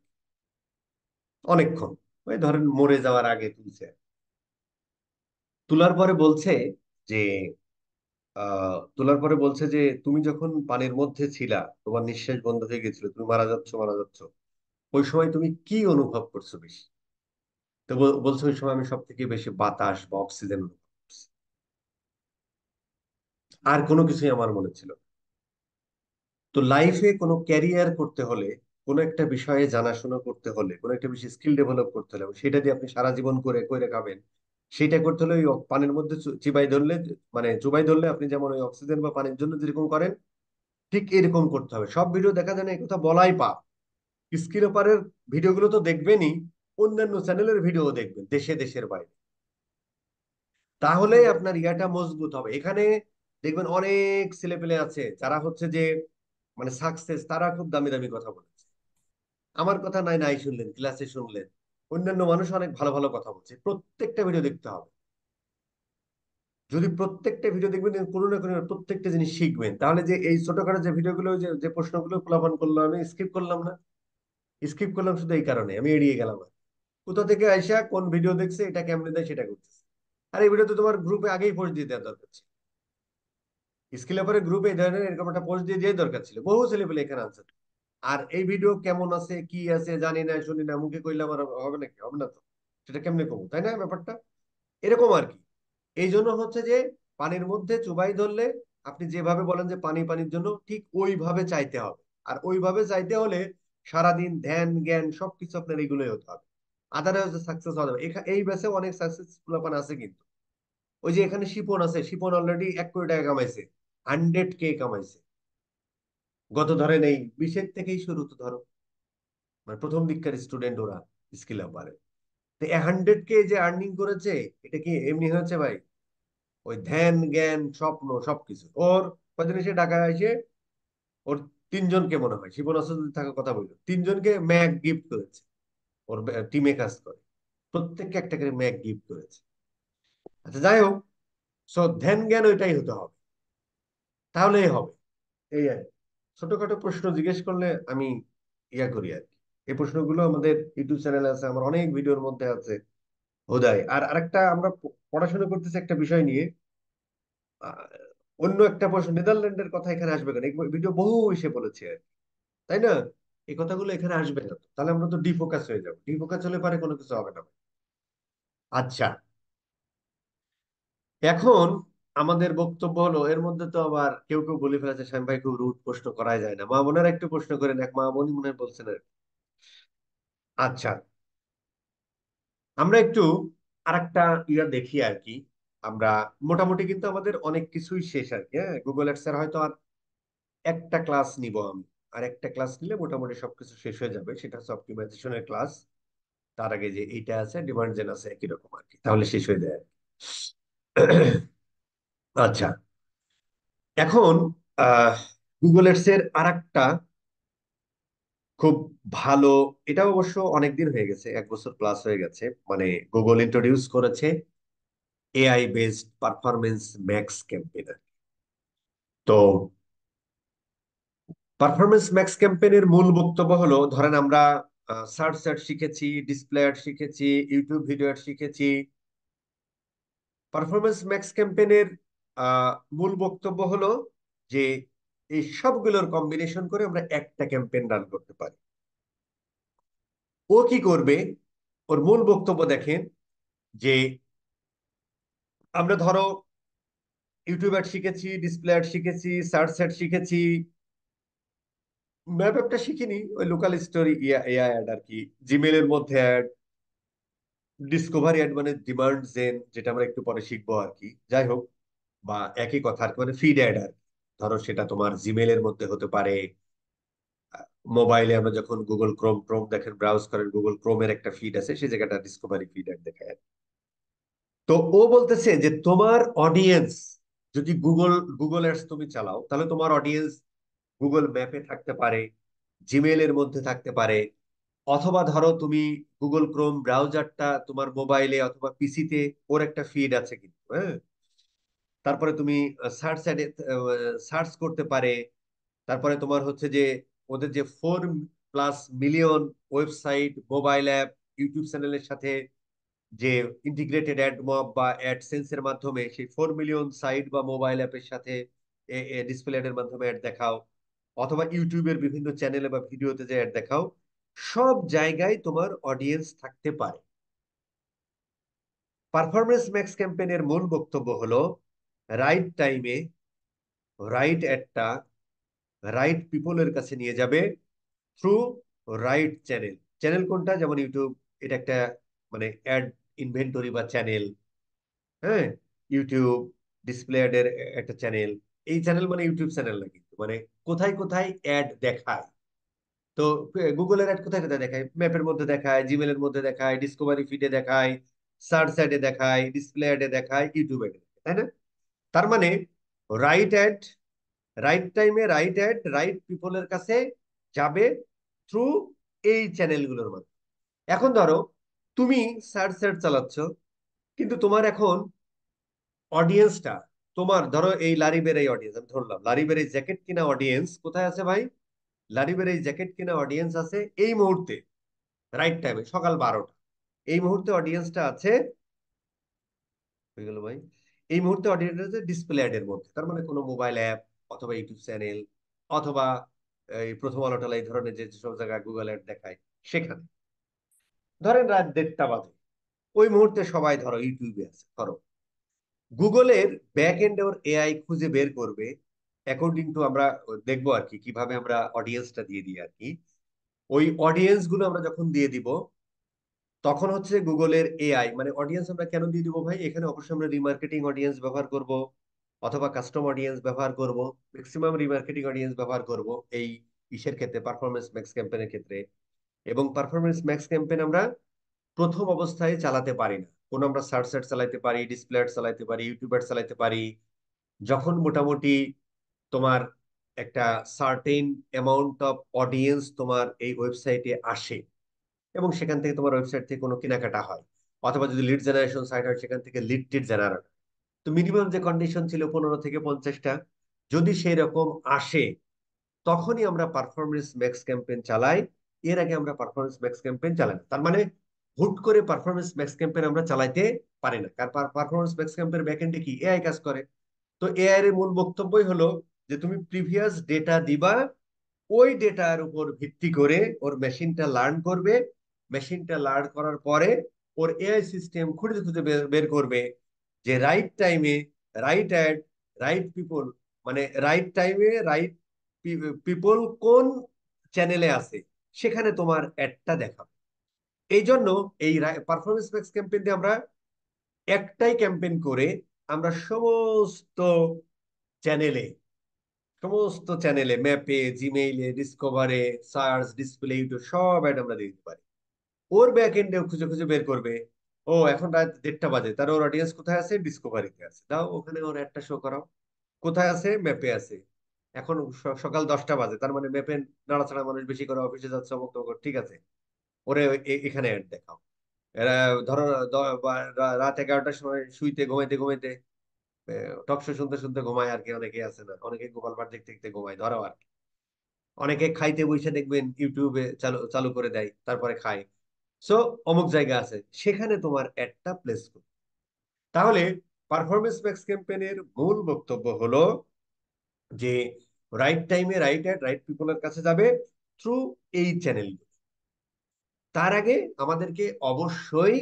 অনেকক্ষণ ওই ধরেন মরে যাওয়ার আগে তুলছে তোলার পরে বলছে যে তোলার পরে বলছে যে তুমি যখন পানির মধ্যে ছিলা তোমার নিঃশ্বাস বন্ধ হয়ে গেছিল তুমি মারা যাচ্ছ মারা যাচ্ছ ওই সময় তুমি কি অনুভব করছো বেশি তো বলছো ওই সময় আমি সব থেকে বেশি বাতাস বা অক্সিজেন অনুভব করছি আর কোনো কিছুই আমার মনে ছিল তো লাইফে কোনো ক্যারিয়ার করতে হলে কোনো একটা বিষয়ে জানাশোনা করতে হলে কোনো একটা বিষয়ে স্কিল ডেভেলপ করতে হলে সেটা দিয়ে আপনি সারা জীবন করে করে খাবেন সেটা করতে হলে ওই পানির মধ্যে চিবাই ধরলে মানে চুবাই ধরলে আপনি যেমন ওই অক্সিজেন বা পানির জন্য যেরকম করেন ঠিক এরকম করতে হবে সব ভিডিও দেখা যায় না কথা বলাই পাপ স্ক্রিন ওপারের ভিডিওগুলো তো দেখবেনই অন্যান্য চ্যানেলের ভিডিও দেখবেন দেশে দেশের বাইরে তাহলে আপনার ইয়াটা মজবুত হবে এখানে দেখবেন অনেক পেলে আছে যারা হচ্ছে যে মানে সাকসেস তারা খুব দামি দামি কথা বলেছে আমার কথা নাই নাই শুনলেন ক্লাসে শুনলেন অন্যান্য মানুষ অনেক ভালো ভালো কথা বলছে প্রত্যেকটা ভিডিও দেখতে হবে যদি প্রত্যেকটা ভিডিও দেখবেন কোনো না কোনো প্রত্যেকটা জিনিস শিখবেন তাহলে যে এই ছোটখাটো যে ভিডিওগুলো যে প্রশ্নগুলো প্লাবন করলাম আমি স্কিপ করলাম না স্কিপ করলাম শুধু এই কারণে আমি এড়িয়ে গেলাম আর কোথা থেকে আইসা কোন ভিডিও দেখছে এটা কেমনে দেয় সেটা করতেছে আর এই ভিডিও তো তোমার গ্রুপে আগেই পোস্ট দিয়ে দেওয়া দরকার ছিল স্কিল পরে গ্রুপে এই ধরনের এরকম একটা পোস্ট দিয়ে দিয়ে দরকার ছিল বহু ছেলে পেলে এখানে আনসার আর এই ভিডিও কেমন আছে কি আছে জানি না শুনি না মুখে কইলে আমার হবে নাকি হবে না তো সেটা কেমনে কমো তাই না ব্যাপারটা এরকম আর কি এই জন্য হচ্ছে যে পানির মধ্যে চুবাই ধরলে আপনি যেভাবে বলেন যে পানি পানির জন্য ঠিক ওইভাবে চাইতে হবে আর ওইভাবে চাইতে হলে সারাদিন ধ্যান জ্ঞান সবকিছু আপনার এগুলোই হতে হবে আদারওয়াইজ সাকসেস হবে এই ব্যাচে অনেক সাকসেসফুল আপনার আছে কিন্তু ওই যে এখানে শিপন আছে শিপন অলরেডি এক কোটি টাকা কামাইছে হান্ড্রেড কে কামাইছে গত ধরে নেই বিশের থেকেই শুরু তো ধরো মানে প্রথম দিককার স্টুডেন্ট ওরা স্কিল আপারে তো হান্ড্রেড কে যে আর্নিং করেছে এটা কি এমনি হয়েছে ভাই ওই ধ্যান জ্ঞান স্বপ্ন সবকিছু ওর কদিন এসে টাকা এসে ওর তিনজনকে মনে হয় শিবন আসাদুদ্দিন থাকার কথা বলল তিনজনকে ম্যাক গিফট করেছে ওর টিমে কাজ করে প্রত্যেককে একটা করে ম্যাক গিফট করেছে আচ্ছা যাই হোক সো ধ্যান জ্ঞান ওইটাই হতে হবে তাহলেই হবে এই আর ছোটখাটো প্রশ্ন জিজ্ঞেস করলে আমি ইয়া করি আর কি এই প্রশ্নগুলো আমাদের ইউটিউব চ্যানেল আছে আমার অনেক ভিডিওর মধ্যে আছে হোদায় আর আরেকটা আমরা পড়াশোনা করতেছি একটা বিষয় নিয়ে অন্য একটা প্রশ্ন নেদারল্যান্ডের কথা এখানে আসবে কেন ভিডিও বহু এসে বলেছে তাই না এই কথাগুলো এখানে আসবে না তাহলে আমরা তো ডিফোকাস হয়ে যাবো ডিফোকাস হলে পারে কোনো কিছু হবে না আচ্ছা এখন আমাদের বক্তব্য হলো এর মধ্যে তো আবার কেউ কেউ বলে ফেলেছে স্বামী ভাই খুব রুট প্রশ্ন করাই যায় না মা বোনের একটু প্রশ্ন করেন এক মা বোনই মনে বলছেন আর আচ্ছা আমরা একটু আর একটা ইয়া দেখি আর কি আমরা মোটামুটি কিন্তু আমাদের অনেক কিছুই শেষ আর কি হ্যাঁ গুগল অ্যাডসের হয়তো আর একটা ক্লাস নিব আমি আর একটা ক্লাস নিলে মোটামুটি সবকিছু শেষ হয়ে যাবে সেটা হচ্ছে অপটিমাইজেশনের ক্লাস তার আগে যে এইটা আছে ডিমান্ড জেন আছে একই রকম আর কি তাহলে শেষ হয়ে যায় আচ্ছা এখন গুগল এর আর একটা খুব ভালো এটা অবশ্য অনেকদিন হয়ে গেছে এক বছর প্লাস হয়ে গেছে মানে গুগল ইন্ট্রোডিউস করেছে AI based performance max campaign তো পারফরমেন্স ম্যাক্স ক্যাম্পেইনের মূল বক্তব্য হলো ধরেন আমরা সার্চ অ্যাড শিখেছি ডিসপ্লে অ্যাড শিখেছি ইউটিউব ভিডিও অ্যাড শিখেছি পারফরমেন্স ম্যাক্স ক্যাম্পেইনের মূল বক্তব্য হলো যে এই সবগুলোর কম্বিনেশন করে আমরা একটা ক্যাম্পেইন রান করতে পারি ও কি করবে ওর মূল বক্তব্য দেখেন যে আমরা ধরো ইউটিউব অ্যাড শিখেছি ডিসপ্লে অ্যাড শিখেছি সার্চ অ্যাড শিখেছি ম্যাপ অ্যাপটা শিখিনি ওই লোকাল স্টোরি এআই অ্যাড আর কি জিমেলের মধ্যে অ্যাড ডিসকভারি অ্যাড মানে ডিমান্ড জেন যেটা আমরা একটু পরে শিখবো আর কি যাই হোক বা একই কথা আর কি মানে ফিড অ্যাড আর ধরো সেটা তোমার জিমেলের মধ্যে হতে পারে মোবাইলে আমরা যখন গুগল ক্রোম ক্রোম দেখেন ব্রাউজ করেন গুগল ক্রোমের একটা ফিড আছে সেই জায়গাটা ডিসকভারি ফিড অ্যাড দেখায় তো ও বলতেছে যে তোমার অডিয়েন্স যদি গুগল গুগল অ্যাডস তুমি চালাও তাহলে তোমার অডিয়েন্স গুগল ম্যাপে থাকতে পারে জিমেলের মধ্যে থাকতে পারে অথবা ধরো তুমি গুগল ক্রোম ব্রাউজারটা তোমার মোবাইলে অথবা পিসিতে ওর একটা ফিড আছে কিন্তু হ্যাঁ তারপরে তুমি সার্চ অ্যাডে সার্চ করতে পারে তারপরে তোমার হচ্ছে যে ওদের যে four plus million website mobile app YouTube চ্যানেলের সাথে যে integrated ad AdMob ad সেন্সের মাধ্যমে সেই ফোর মিলিয়ন সাইট বা মোবাইল অ্যাপের সাথে ডিসপ্লে অ্যাডের মাধ্যমে অ্যাড দেখাও অথবা ইউটিউবের বিভিন্ন চ্যানেলে বা ভিডিওতে যে অ্যাড দেখাও সব জায়গায় তোমার অডিয়েন্স থাকতে পারে পারফরমেন্স ম্যাক্স ক্যাম্পেনের মূল বক্তব্য হলো রাইট টাইমে রাইট অ্যাডটা রাইট পিপলের কাছে নিয়ে যাবে থ্রু রাইট চ্যানেল চ্যানেল কোনটা যেমন ইউটিউব এটা একটা মানে অ্যাড ইনভেন্টরি বা চ্যানেল হ্যাঁ ইউটিউব ডিসপ্লে অ্যাডের একটা চ্যানেল এই চ্যানেল মানে ইউটিউব চ্যানেল না কিন্তু মানে কোথায় কোথায় অ্যাড দেখায় তো গুগলের অ্যাড কোথায় কোথায় দেখায় ম্যাপের মধ্যে দেখায় জিমেলের মধ্যে দেখায় ডিসকোভারি ফিডে দেখায় সার্চ অ্যাডে দেখায় ডিসপ্লে অ্যাডে দেখায় ইউটিউব অ্যাডে তাই না তার মানে রাইট অ্যাড রাইট টাইমে রাইট অ্যাড রাইট পিপলের কাছে যাবে থ্রু এই চ্যানেলগুলোর মাধ্যমে এখন ধরো তুমি স্যার স্যার চালাচ্ছ কিন্তু তোমার এখন অডিয়েন্সটা তোমার ধরো এই লারিবের এই অডিয়েন্স আমি ধরলাম লারিবের এই জ্যাকেট কিনা অডিয়েন্স কোথায় আছে ভাই লারিবের এই জ্যাকেট কিনা অডিয়েন্স আছে এই মুহূর্তে রাইট টাইমে সকাল বারোটা এই মুহূর্তে অডিয়েন্সটা আছে হয়ে গেল ভাই এই মুহূর্তে অডিয়েন্স আছে ডিসপ্লে অ্যাডের মধ্যে তার মানে কোনো মোবাইল অ্যাপ অথবা ইউটিউব চ্যানেল অথবা এই প্রথম আলোটা এই ধরনের যে সব জায়গায় গুগল অ্যাড দেখায় সেখানে ধরেন রাত দেড়টা বাজে ওই মুহূর্তে সবাই ধরো ইউটিউবে আছে ধরো গুগলের ব্যাক এন্ড ওর এআই খুঁজে বের করবে অ্যাকর্ডিং টু আমরা দেখবো আর কি কিভাবে আমরা অডিয়েন্সটা দিয়ে দিই আর কি ওই অডিয়েন্স গুলো আমরা যখন দিয়ে দিব তখন হচ্ছে গুগলের এআই মানে অডিয়েন্স আমরা কেন দিয়ে দিব ভাই এখানে অবশ্যই আমরা রিমার্কেটিং অডিয়েন্স ব্যবহার করব অথবা কাস্টম অডিয়েন্স ব্যবহার করব ম্যাক্সিমাম রিমার্কেটিং অডিয়েন্স ব্যবহার করব এই ইসের ক্ষেত্রে পারফরমেন্স ম্যাক্স ক্যাম্পেনের ক্ষেত্রে এবং পারফরমেন্স ম্যাক্স ক্যাম্পেন আমরা প্রথম অবস্থায় চালাতে পারি না কোনো আমরা সার্চ অ্যাড চালাইতে পারি ডিসপ্লে চালাইতে পারি ইউটিউব চালাইতে পারি যখন মোটামুটি তোমার একটা সার্টেন অ্যামাউন্ট অফ অডিয়েন্স তোমার এই ওয়েবসাইটে আসে এবং সেখান থেকে তোমার ওয়েবসাইট থেকে কোনো কেনাকাটা হয় অথবা যদি লিড জেনারেশন সাইট হয় সেখান থেকে লিড টিড জেনারেট তো মিনিমাম যে কন্ডিশন ছিল পনেরো থেকে পঞ্চাশটা যদি সেই রকম আসে তখনই আমরা পারফরমেন্স ম্যাক্স ক্যাম্পেন চালাই এর আগে আমরা পারফরমেন্স ম্যাক্স ক্যাম্পেইন চালাই না তার মানে হুট করে পারফরমেন্স ম্যাক্স ক্যাম্পেইন আমরা চালাইতে পারি না কারণ পারফরমেন্স ম্যাক্স ক্যাম্পের ব্যাকএন্ডে কি এআই কাজ করে তো এআই এর মূল বক্তব্যই হলো যে তুমি প্রিভিয়াস ডেটা দিবা ওই ডেটার উপর ভিত্তি করে ওর মেশিনটা লার্ন করবে মেশিনটা লার্ন করার পরে ওর এআই সিস্টেম খুঁজে খুঁজে বের করবে যে রাইট টাইমে রাইট অ্যাড রাইট পিপল মানে রাইট টাইমে রাইট পিপল কোন চ্যানেলে আছে সেখানে তোমার অ্যাডটা দেখাবে এই জন্য এই পারফরমেন্স ম্যাক্স ক্যাম্পেইন দিয়ে আমরা একটাই ক্যাম্পেইন করে আমরা সমস্ত চ্যানেলে সমস্ত চ্যানেলে ম্যাপে জিমেইলে ডিসকভারে সার্চ ডিসপ্লে ইউটিউব সব অ্যাড আমরা দিতে পারি ওর ব্যাক এন্ডে খুঁজে খুঁজে বের করবে ও এখন রাত দেড়টা বাজে তার ওর অডিয়েন্স কোথায় আছে ডিসকভারিতে আছে দাও ওখানে ওর অ্যাডটা শো করাও কোথায় আছে ম্যাপে আছে এখন সকাল দশটা বাজে তার মানে মেপে নাড়াচাড়া মানুষ বেশি করে অফিসে যাচ্ছে অমুক তমুক ঠিক আছে ওরে এখানে অ্যাড দেখাও এরা ধরো রাত এগারোটার সময় শুইতে ঘুমাইতে ঘুমাইতে টকশো শুনতে শুনতে ঘুমায় আর কি অনেকে আছে না অনেকে গোপাল ভাট দেখতে দেখতে ঘুমায় ধরো আর কি অনেকে খাইতে বসে দেখবেন ইউটিউবে চালু চালু করে দেয় তারপরে খায় সো অমুক জায়গা আছে সেখানে তোমার অ্যাডটা প্লেস করো তাহলে পারফরমেন্স ম্যাক্স ক্যাম্পেনের মূল বক্তব্য হলো যে রাইট টাইমে রাইট অ্যাট রাইট পিপলের কাছে যাবে থ্রু এই চ্যানেলগুলো তার আগে আমাদেরকে অবশ্যই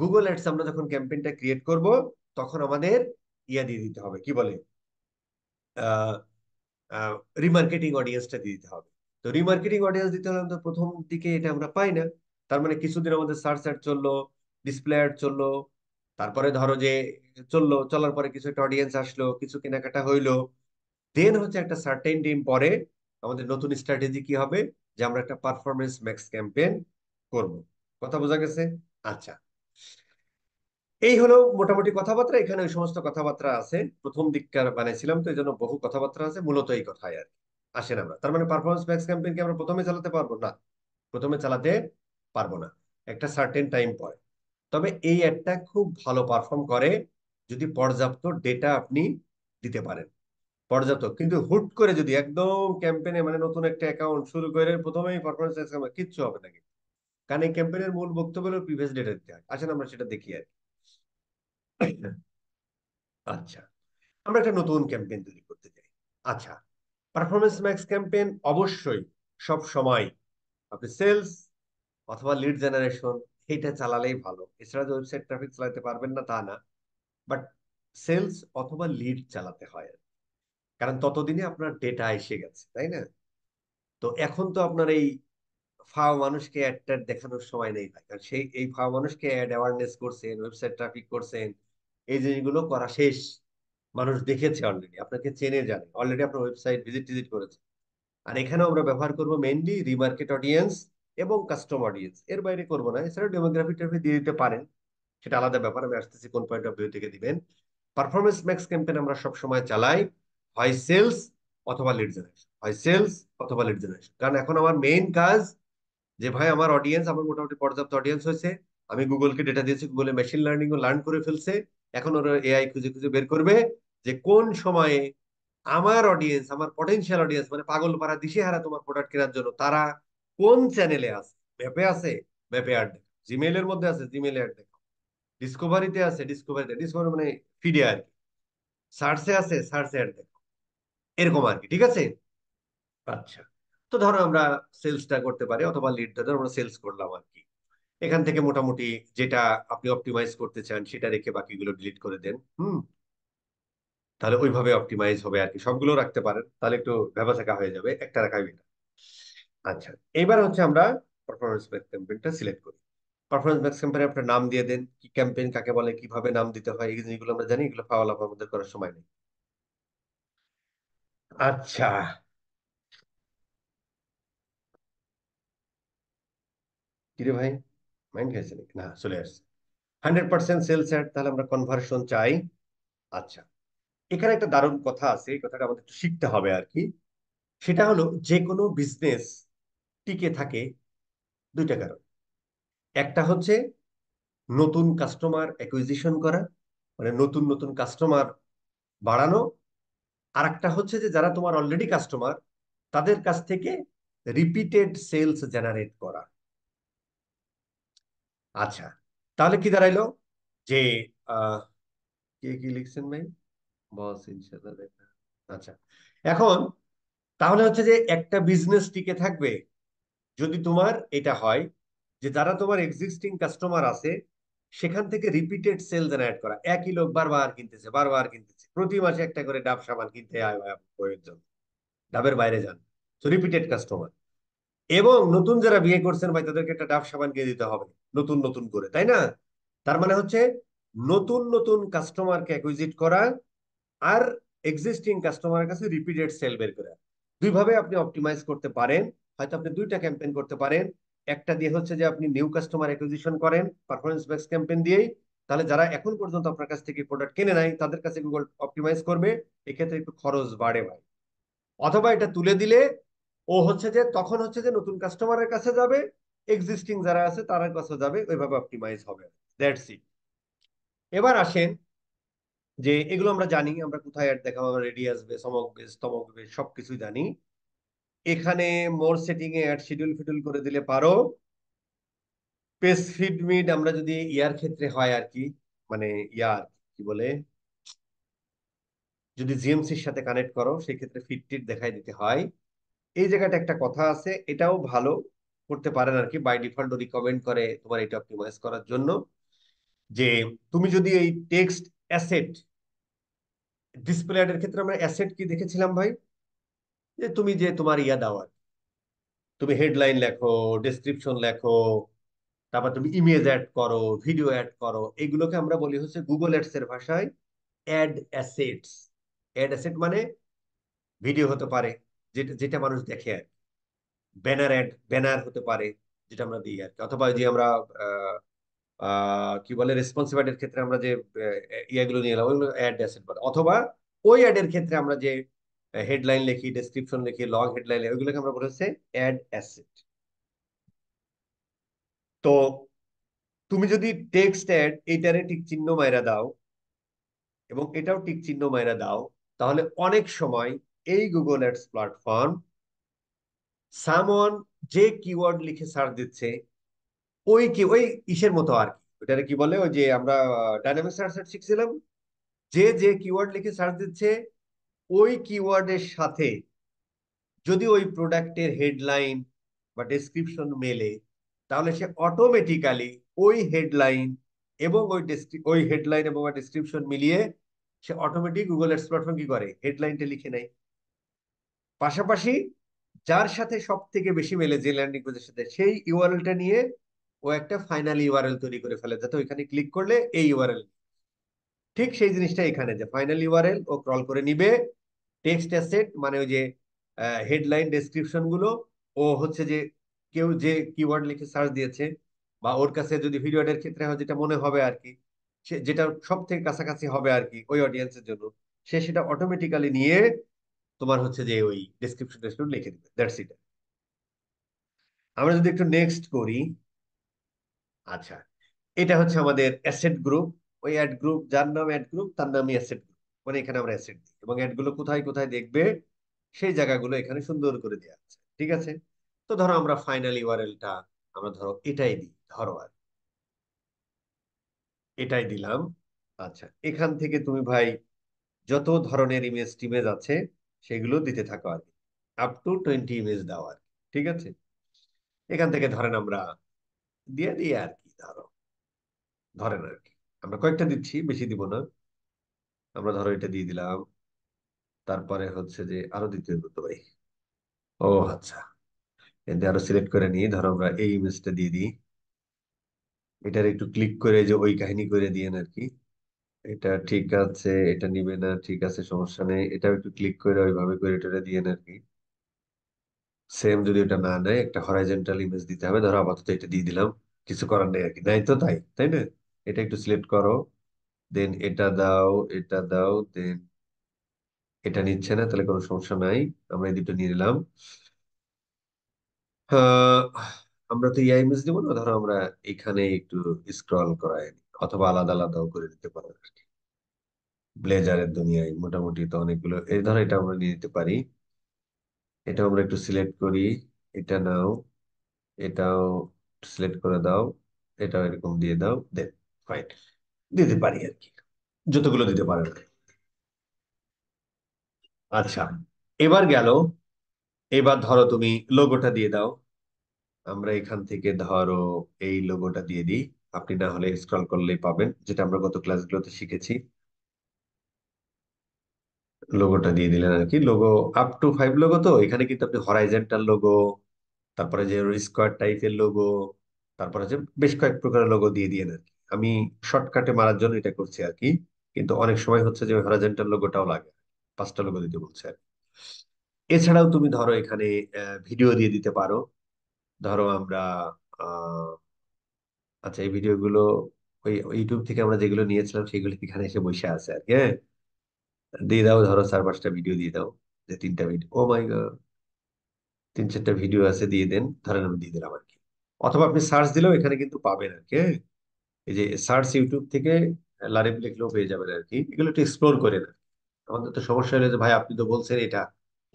গুগল অ্যাডস আমরা যখন ক্যাম্পেইনটা ক্রিয়েট করব তখন আমাদের ইয়া দিয়ে দিতে হবে কি বলে রিমার্কেটিং অডিয়েন্সটা দিয়ে দিতে হবে তো রিমার্কেটিং অডিয়েন্স দিতে হলে তো প্রথম দিকে এটা আমরা পাই না তার মানে কিছুদিন আমাদের সার্চ অ্যাড চললো ডিসপ্লে অ্যাড চললো তারপরে ধরো যে চললো চলার পরে কিছু একটা অডিয়েন্স আসলো কিছু কেনাকাটা হইলো দেন হচ্ছে একটা সার্টেন টিম পরে আমাদের নতুন স্ট্র্যাটেজি কি হবে যে আমরা একটা পারফরমেন্স ম্যাক্স ক্যাম্পেইন করব কথা বোঝা গেছে আচ্ছা এই হলো মোটামুটি কথাবার্তা এখানে ওই সমস্ত কথাবার্তা আছে প্রথম দিককার বানাইছিলাম তো এই জন্য বহু কথাবার্তা আছে মূলত এই কথাই আর আসেন আমরা তার মানে পারফরমেন্স ম্যাক্স ক্যাম্পেইন কি আমরা প্রথমে চালাতে পারবো না প্রথমে চালাতে পারবো না একটা সার্টেন টাইম পরে তবে এই অ্যাডটা খুব ভালো পারফর্ম করে যদি পর্যাপ্ত ডেটা আপনি দিতে পারেন পর্যাপ্ত কিন্তু হুট করে যদি একদম ক্যাম্পেনে মানে নতুন একটা অ্যাকাউন্ট শুরু করে প্রথমেই পারফরমেন্স কিচ্ছু হবে নাকি কারণ এই ক্যাম্পেনের মূল বক্তব্য হলো প্রিভিয়াস ডেটা দিতে হয় আসেন আমরা সেটা দেখি আর আচ্ছা আমরা একটা নতুন ক্যাম্পেন তৈরি করতে চাই আচ্ছা পারফরমেন্স ম্যাক্স ক্যাম্পেন অবশ্যই সব সময় আপনি সেলস অথবা লিড জেনারেশন এটা চালালেই ভালো এছাড়া যে ওয়েবসাইট ট্রাফিক চালাতে পারবেন না তা না বাট সেলস অথবা লিড চালাতে হয় আর কারণ ততদিনে আপনার ডেটা এসে গেছে তাই না তো এখন তো আপনার এই ফাও মানুষকে অ্যাড ট্যাড দেখানোর সময় নেই ভাই কারণ সেই এই ফাও মানুষকে অ্যাড অ্যাওয়ারনেস করছেন ওয়েবসাইট ট্রাফিক করছেন এই জিনিসগুলো করা শেষ মানুষ দেখেছে অলরেডি আপনাকে চেনে জানে অলরেডি আপনার ওয়েবসাইট ভিজিট টিজিট করেছে আর এখানেও আমরা ব্যবহার করব মেনলি রিমার্কেট অডিয়েন্স এবং কাস্টম অডিয়েন্স এর বাইরে করব না এছাড়া ডেমোগ্রাফি ট্রাফি দিয়ে দিতে পারেন সেটা আলাদা ব্যাপার আমি আসতেছি কোন পয়েন্ট অফ ভিউ থেকে দিবেন পারফরমেন্স ম্যাক্স ক্যাম্পেন আমরা সবসময় চালাই হয় সেলস অথবা লিড জেনারেশন হয় সেলস অথবা লিড জেনারেশন কারণ এখন আমার মেইন কাজ যে ভাই আমার অডিয়েন্স আমার মোটামুটি পর্যাপ্ত অডিয়েন্স হয়েছে আমি গুগলকে ডেটা দিয়েছি গুগলে মেশিন লার্নিং ও লার্ন করে ফেলছে এখন ওরা এআই খুঁজে খুঁজে বের করবে যে কোন সময়ে আমার অডিয়েন্স আমার পটেনশিয়াল অডিয়েন্স মানে পাগল পাড়া হারা তোমার প্রোডাক্ট কেনার জন্য তারা কোন চ্যানেলে আছে ম্যাপে আছে ম্যাপে অ্যাড দেখাও জিমেলের মধ্যে আছে জিমেলে অ্যাড দেখো ডিসকভারিতে আছে ডিসকভারিতে ডিসকভারি মানে ফিডে আর কি সার্চে আছে সার্চে অ্যাড দেখো এরকম আর কি ঠিক আছে আচ্ছা তো ধরো আমরা সেলসটা করতে পারি অথবা লিড ধরো আমরা সেলস করলাম আর কি এখান থেকে মোটামুটি যেটা আপনি অপটিমাইজ করতে চান সেটা রেখে বাকিগুলো ডিলিট করে দেন হুম তাহলে ওইভাবে অপটিমাইজ হবে আর কি সবগুলো রাখতে পারেন তাহলে একটু থাকা হয়ে যাবে একটা রাখাই না আচ্ছা এবার হচ্ছে আমরা পারফরমেন্স ব্যাক ক্যাম্পেইনটা সিলেক্ট করি পারফরমেন্স ব্যাক ক্যাম্পেইনে আপনার নাম দিয়ে দেন কি ক্যাম্পেইন কাকে বলে কিভাবে নাম দিতে হয় এই জিনিসগুলো আমরা জানি এগুলো ফাওয়াল আপ আমাদের করার সময় নেই আচ্ছা কিরে ভাই মাইন্ড খাইছে নাকি না চলে আসছে হান্ড্রেড পার্সেন্ট সেল স্যার তাহলে আমরা কনভার্সন চাই আচ্ছা এখানে একটা দারুণ কথা আছে এই কথাটা আমাদের একটু শিখতে হবে আর কি সেটা হলো যে কোনো বিজনেস টিকে থাকে দুইটা কারণ একটা হচ্ছে নতুন কাস্টমার অ্যাকুইজিশন করা মানে নতুন নতুন কাস্টমার বাড়ানো আর একটা হচ্ছে যে যারা তোমার অলরেডি কাস্টমার তাদের কাছ থেকে রিপিটেড সেলস জেনারেট করা আচ্ছা তাহলে কি দাঁড়াইলো যে কে কি লিখছেন ভাই বস ইনশাল্লাহ দেখা আচ্ছা এখন তাহলে হচ্ছে যে একটা বিজনেস টিকে থাকবে যদি তোমার এটা হয় যে যারা তোমার এক্সিস্টিং কাস্টমার আছে সেখান থেকে রিপিটেড সেল জেনারেট করা একই লোক বারবার কিনতেছে বারবার কিনতেছে প্রতি মাসে একটা করে ডাব সাবান কিনতে প্রয়োজন ডাবের বাইরে যান তো রিপিটেড কাস্টমার এবং নতুন যারা বিয়ে করছেন ভাই তাদেরকে একটা ডাব সাবান গিয়ে দিতে হবে নতুন নতুন করে তাই না তার মানে হচ্ছে নতুন নতুন কাস্টমারকে অ্যাকুইজিট করা আর এক্সিস্টিং কাস্টমারের কাছে রিপিটেড সেল বের করা দুইভাবে আপনি অপটিমাইজ করতে পারেন হয়তো আপনি দুইটা ক্যাম্পেইন করতে পারেন একটা দিয়ে হচ্ছে যে আপনি নিউ কাস্টমার অ্যাকুইজিশন করেন পারফরমেন্স বেস ক্যাম্পেইন দিয়েই তাহলে যারা এখন পর্যন্ত আপনার কাছ থেকে প্রোডাক্ট কিনে নাই তাদের কাছে গুগল অপটিমাইজ করবে এক্ষেত্রে একটু খরচ বাড়ে ভাই অথবা এটা তুলে দিলে ও হচ্ছে যে তখন হচ্ছে যে নতুন কাস্টমারের কাছে যাবে এক্সিস্টিং যারা আছে তারা কাছে যাবে ওইভাবে অপটিমাইজ হবে দ্যাটস ইট এবার আসেন যে এগুলো আমরা জানি আমরা কোথায় অ্যাড দেখাবো রেডিয়াস বেস অমক বেস তমক বেস সবকিছুই জানি এখানে মোর সেটিং এ অ্যাড শিডিউল ফিডিউল করে দিলে পারো পেস ফিড মিড আমরা যদি ইয়ার ক্ষেত্রে হয় আর কি মানে ইয়ার কি বলে যদি জিএমসির সাথে কানেক্ট করো সেই ক্ষেত্রে ফিডটির দেখাই দিতে হয় এই জায়গাটা একটা কথা আছে এটাও ভালো করতে পারেন আর কি বাই ডিফল্ট রিকমেন্ড করে তোমার এটা অপটিমাইজ করার জন্য যে তুমি যদি এই টেক্সট অ্যাসেট ডিসপ্লে অ্যাডের ক্ষেত্রে আমরা অ্যাসেট কি দেখেছিলাম ভাই যে তুমি যে তোমার ইয়া দাও আর তুমি হেডলাইন লেখো ডিসক্রিপশন লেখো তারপর তুমি ইমেজ অ্যাড করো ভিডিও অ্যাড করো এগুলোকে আমরা বলি হচ্ছে গুগল অ্যাডস এর ভাষায় অ্যাড অ্যাসেটস অ্যাড অ্যাসেট মানে ভিডিও হতে পারে যেটা যেটা মানুষ দেখে আর ব্যানার অ্যাড ব্যানার হতে পারে যেটা আমরা দিই আর কি অথবা যে আমরা কি বলে রেসপন্সিভ এর ক্ষেত্রে আমরা যে ইয়াগুলো নিয়ে এলাম ওইগুলো অ্যাড অ্যাসেট বলে অথবা ওই অ্যাডের ক্ষেত্রে আমরা যে হেডলাইন লিখি ডেসক্রিপশন লিখি লং হেডলাইন এগুলোকে ওইগুলোকে আমরা বলে হচ্ছে অ্যাড অ্যাসেট তো তুমি যদি টেক্সট অ্যাড এইটারে টিক চিহ্ন মাইরা দাও এবং এটাও টিক চিহ্ন মাইরা দাও তাহলে অনেক সময় এই গুগল অ্যাডস প্ল্যাটফর্ম সামন যে কিওয়ার্ড লিখে সার্চ দিচ্ছে ওই কি ওই ইসের মতো আর কি ওটারে কি বলে ওই যে আমরা ডাইনামিক সার্চ শিখছিলাম যে যে কিওয়ার্ড লিখে সার্চ দিচ্ছে ওই কিওয়ার্ডের সাথে যদি ওই প্রোডাক্টের হেডলাইন বা ডেসক্রিপশন মেলে তাহলে সে অটোমেটিক্যালি ওই হেডলাইন এবং ওই ওই হেডলাইন এবং ডেসক্রিপশন মিলিয়ে সে অটোমেটিক গুগল অ্যাডস প্ল্যাটফর্ম কি করে হেডলাইনটা লিখে নেয় পাশাপাশি যার সাথে সব থেকে বেশি মেলে যে ল্যান্ডিং পেজের সাথে সেই ইউআরএলটা নিয়ে ও একটা ফাইনাল ইউআরএল তৈরি করে ফেলে যাতে ওইখানে ক্লিক করলে এই ইউআরএল ঠিক সেই জিনিসটা এখানে যে ফাইনাল ইউআরএল ও ক্রল করে নিবে টেক্সট অ্যাসেট মানে ওই যে হেডলাইন ডেসক্রিপশন গুলো ও হচ্ছে যে কেউ যে কিওয়ার্ড লিখে সার্চ দিয়েছে বা ওর কাছে যদি ভিডিও অ্যাডের ক্ষেত্রে যেটা মনে হবে আর কি সে যেটা সব থেকে কাছাকাছি হবে আর কি ওই অডিয়েন্সের জন্য সে সেটা অটোমেটিক্যালি নিয়ে তোমার হচ্ছে যে ওই ডেসক্রিপশন ডেসক্রিপশন লিখে দেবে দ্যাটস ইট আমরা যদি একটু নেক্সট করি আচ্ছা এটা হচ্ছে আমাদের অ্যাসেট গ্রুপ ওই অ্যাড গ্রুপ যার নাম অ্যাড গ্রুপ তার নামই অ্যাসেট গ্রুপ মানে এখানে আমরা অ্যাসিড দিই এবং অ্যাডগুলো কোথায় কোথায় দেখবে সেই জায়গাগুলো এখানে সুন্দর করে দেওয়া আছে ঠিক আছে তো ধরো আমরা ফাইনাল ইউআরএলটা আমরা ধরো এটাই দিই ধরো আর এটাই দিলাম আচ্ছা এখান থেকে তুমি ভাই যত ধরনের ইমেজ টিমেজ আছে সেগুলো দিতে থাকো আর কি আপ টু টোয়েন্টি ইমেজ দাও আর ঠিক আছে এখান থেকে ধরেন আমরা দিয়ে দিয়ে আর কি ধরো ধরেন আর কি আমরা কয়েকটা দিচ্ছি বেশি দিব না আমরা ধরো এটা দিয়ে দিলাম তারপরে হচ্ছে যে আরো দ্বিতীয় বলতে পারি ও আচ্ছা এতে আরো সিলেক্ট করে নিই ধরো আমরা এই ইমেজটা দিয়ে দিই এটার একটু ক্লিক করে যে ওই কাহিনী করে দিয়েন আর কি এটা ঠিক আছে এটা নিবে না ঠিক আছে সমস্যা নেই এটা একটু ক্লিক করে ওইভাবে করে এটা দিয়েন আর কি সেম যদি এটা না নেয় একটা হরাইজেন্টাল ইমেজ দিতে হবে ধরো আপাতত এটা দিয়ে দিলাম কিছু করার নেই আর কি নাই তো তাই তাই না এটা একটু সিলেক্ট করো দেন এটা দাও এটা দাও দেন এটা নিচ্ছে না তাহলে কোনো সমস্যা নাই আমরা এই দুটো নিয়ে নিলাম আমরা তো ইআই ইমেজ দিব না ধরো আমরা এখানে একটু স্ক্রল করাই অথবা আলাদা আলাদাও করে দিতে পারো আর কি ব্লেজারের দুনিয়ায় মোটামুটি তো অনেকগুলো এই ধরো এটা আমরা নিয়ে নিতে পারি এটা আমরা একটু সিলেক্ট করি এটা নাও এটাও সিলেক্ট করে দাও এটাও এরকম দিয়ে দাও দেন ফাইন দিতে পারি আর কি যতগুলো দিতে পারেন আচ্ছা এবার গেল এবার ধরো তুমি লোগোটা দিয়ে দাও আমরা এখান থেকে ধরো এই লোগোটা দিয়ে দিই আপনি না হলে স্ক্রল করলেই পাবেন যেটা আমরা গত ক্লাসগুলোতে শিখেছি লোগোটা দিয়ে দিলেন আর কি logo up to five logo তো এখানে কিন্তু আপনি হরাইজেন্টাল লোগো তারপরে যে স্কোয়ার টাইপের লোগো তারপরে যে বেশ কয়েক প্রকারের লোগো দিয়ে দিয়ে আর কি আমি শর্টকাটে মারার জন্য এটা করছি আর কি কিন্তু অনেক সময় হচ্ছে যে হরাজেন্টাল লোগোটাও লাগে পাঁচটা লোগো দিতে বলছে আর এছাড়াও তুমি ধরো এখানে ভিডিও দিয়ে দিতে পারো ধরো আমরা আচ্ছা এই ভিডিওগুলো ওই ইউটিউব থেকে আমরা যেগুলো নিয়েছিলাম সেগুলো এখানে এসে বসে আছে আর কি হ্যাঁ দিয়ে দাও ধরো চার পাঁচটা ভিডিও দিয়ে দাও যে তিনটা ভিডিও ও মাই গড তিন চারটা ভিডিও আছে দিয়ে দেন ধরেন আমি দিয়ে দিলাম আর কি অথবা আপনি সার্চ দিলেও এখানে কিন্তু পাবেন আর কি হ্যাঁ? এই যে সার্চ ইউটিউব থেকে লারিব লিখলেও পেয়ে যাবেন আর কি এগুলো একটু এক্সপ্লোর করে না আমাদের তো সমস্যা হলে যে ভাই আপনি তো বলছেন এটা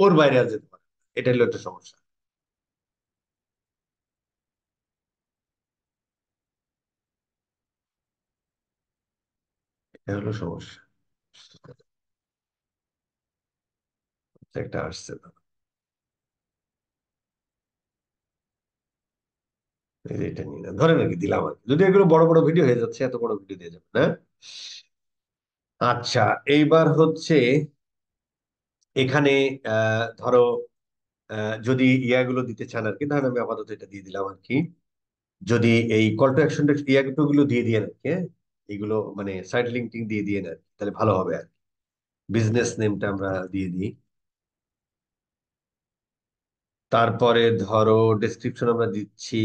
ওর বাইরে আর যেতে পারেন এটা হলো একটা সমস্যা এটা হলো সমস্যা একটা আসছে না এটা নিয়ে না ধরেন আর কি দিলাম আর যদি এগুলো বড় বড় ভিডিও হয়ে যাচ্ছে এত বড় ভিডিও দিয়ে যাবে না হ্যাঁ? আচ্ছা এইবার হচ্ছে এখানে ধরো যদি ইয়াগুলো দিতে চান আর কি ধরেন আমি আপাতত এটা দিয়ে দিলাম আর কি যদি এই কল টু অ্যাকশন ইয়াগুলো দিয়ে দিয়ে আর কি হ্যাঁ? এগুলো মানে সাইড লিঙ্কিং দিয়ে দিয়ে না তাহলে ভালো হবে আর বিজনেস নেমটা আমরা দিয়ে দিই তারপরে ধরো ডেসক্রিপশন আমরা দিচ্ছি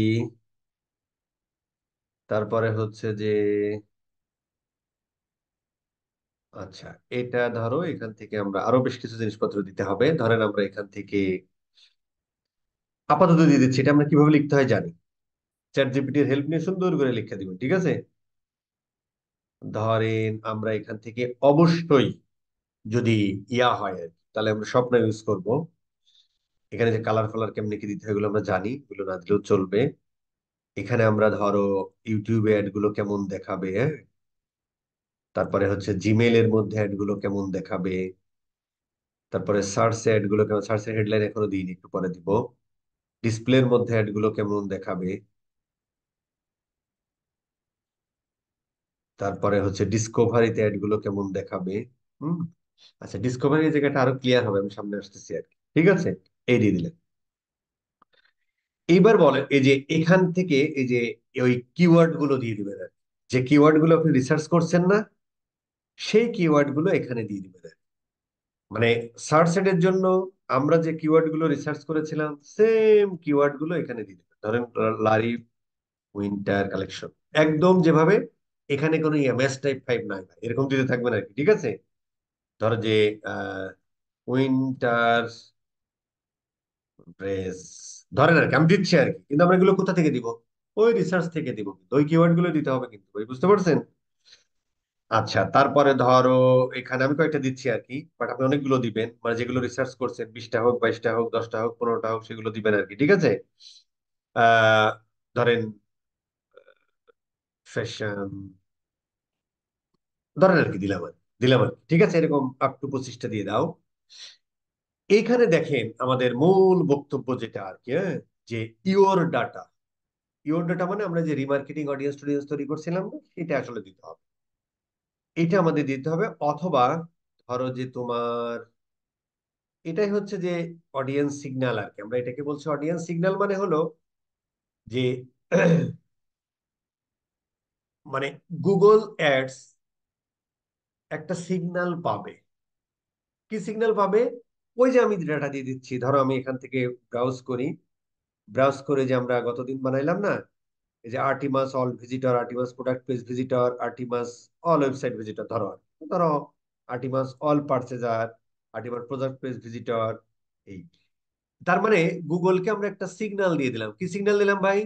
তারপরে হচ্ছে যে আচ্ছা এটা ধরো এখান থেকে আমরা আরো বেশ কিছু জিনিসপত্র দিতে হবে ধরেন আমরা এখান থেকে আপাতত দিয়ে দিচ্ছি এটা আমরা কিভাবে লিখতে হয় জানি চ্যাট জিপিটির হেল্প নিয়ে সুন্দর করে লিখে দিব ঠিক আছে ধরেন আমরা এখান থেকে অবশ্যই যদি ইয়া হয় আর তাহলে আমরা স্বপ্ন ইউজ করব এখানে যে কালার ফালার কেমনি কি দিতে হয় এগুলো আমরা জানি এগুলো না দিলেও চলবে এখানে আমরা ধরো ইউটিউবে অ্যাডগুলো কেমন দেখাবে হ্যাঁ তারপরে হচ্ছে জিমেলের মধ্যে গুলো কেমন দেখাবে তারপরে সার্চ গুলো কেমন এর হেডলাইন এখনো দিইনি একটু পরে দিব ডিসপ্লের মধ্যে অ্যাডগুলো কেমন দেখাবে তারপরে হচ্ছে ডিসকভারিতে অ্যাডগুলো কেমন দেখাবে হুম আচ্ছা ডিসকভারি জায়গাটা আরো ক্লিয়ার হবে আমি সামনে আসতেছি আর কি ঠিক আছে এই দিয়ে দিলেন এইবার বলেন এই যে এখান থেকে এই যে ওই কিওয়ার্ড গুলো দিয়ে দিবেন যে কিওয়ার্ড গুলো আপনি রিসার্চ করছেন না সেই কিওয়ার্ড গুলো এখানে দিয়ে দিবেন মানে সার্চ এর জন্য আমরা যে কিওয়ার্ড গুলো রিসার্চ করেছিলাম সেম কিওয়ার্ড গুলো এখানে দিয়ে দিবেন ধরেন লারি উইন্টার কালেকশন একদম যেভাবে এখানে কোনো এমএস টাইপ ফাইভ নাই এরকম দিতে থাকবেন আর কি ঠিক আছে ধরো যে উইন্টার ড্রেস ধরেন আর কি আমি দিচ্ছি আর কি কিন্তু আমরা এগুলো কোথা থেকে দিব ওই রিসার্চ থেকে দিব কিন্তু ওই কিওয়ার্ড গুলো দিতে হবে কিন্তু ওই বুঝতে পারছেন আচ্ছা তারপরে ধরো এখানে আমি কয়েকটা দিচ্ছি আর কি বাট আপনি অনেকগুলো দিবেন মানে যেগুলো রিসার্চ করছেন বিশটা হোক বাইশটা হোক দশটা হোক পনেরোটা হোক সেগুলো দিবেন আর কি ঠিক আছে ধরেন ফ্যাশন ধরেন আর কি দিলাম দিলাম ঠিক আছে এরকম আপ টু পঁচিশটা দিয়ে দাও এখানে দেখেন আমাদের মূল বক্তব্য যেটা আর কি হ্যাঁ? যে ইওর ডাটা ইওর ডাটা মানে আমরা যে রিমার্কেটিং অডিয়েন্স টুডিয়েন্স তৈরি করছিলাম এটা আসলে দিতে হবে এটা আমাদের দিতে হবে অথবা ধরো যে তোমার এটাই হচ্ছে যে অডিয়েন্স সিগন্যাল আর কি আমরা এটাকে বলছি অডিয়েন্স সিগন্যাল মানে হলো যে মানে গুগল অ্যাডস একটা সিগন্যাল পাবে কি সিগন্যাল পাবে ওই যে আমি ডেটা দিয়ে দিচ্ছি ধরো আমি এখান থেকে ব্রাউজ করি ব্রাউজ করে যে আমরা গতদিন বানাইলাম না এই যে আর্টিমাস অল ভিজিটর আর্টিমাস প্রোডাক্ট পেজ ভিজিটর আর্টিমাস অল ওয়েবসাইট ভিজিটর ধরো ধরো আর্টিমাস অল পার্চেজার আর্টিমাস প্রোডাক্ট পেজ ভিজিটর এই তার মানে গুগলকে আমরা একটা সিগনাল দিয়ে দিলাম কি সিগনাল দিলাম ভাই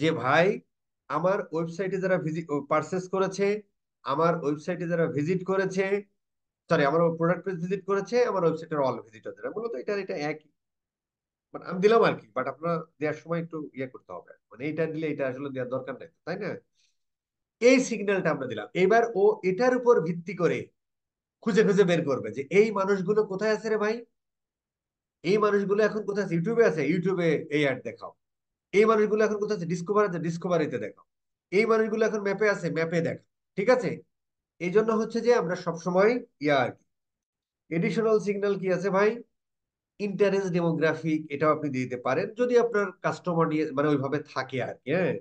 যে ভাই আমার ওয়েবসাইটে যারা ভিজিট পারচেস করেছে আমার ওয়েবসাইটে যারা ভিজিট করেছে সরি আমার প্রোডাক্ট পেজ ভিজিট করেছে আমার ওয়েবসাইটের অল ভিজিটরদের মূলত এটা এটা একই মানে আমি দিলাম আর কি বাট আপনারা দেওয়ার সময় একটু ইয়ে করতে হবে মানে এইটা দিলে এটা আসলে দেওয়ার দরকার নাই তাই না এই সিগন্যালটা আমরা দিলাম এবার ও এটার উপর ভিত্তি করে খুঁজে খুঁজে বের করবে যে এই মানুষগুলো কোথায় আছে রে ভাই এই মানুষগুলো এখন কোথায় আছে ইউটিউবে আছে ইউটিউবে এই অ্যাড দেখাও এই মানুষগুলো এখন কোথায় আছে ডিসকভার আছে ডিসকভারিতে দেখাও এই মানুষগুলো এখন ম্যাপে আছে ম্যাপে দেখাও ঠিক আছে এই জন্য হচ্ছে যে আমরা সবসময় ইয়া আর কি এডিশনাল সিগন্যাল কি আছে ভাই ইন্টারেস্ট ডেমোগ্রাফি এটাও আপনি দিয়ে দিতে পারেন যদি আপনার কাস্টমার নিয়ে মানে ওইভাবে থাকে আর কি হ্যাঁ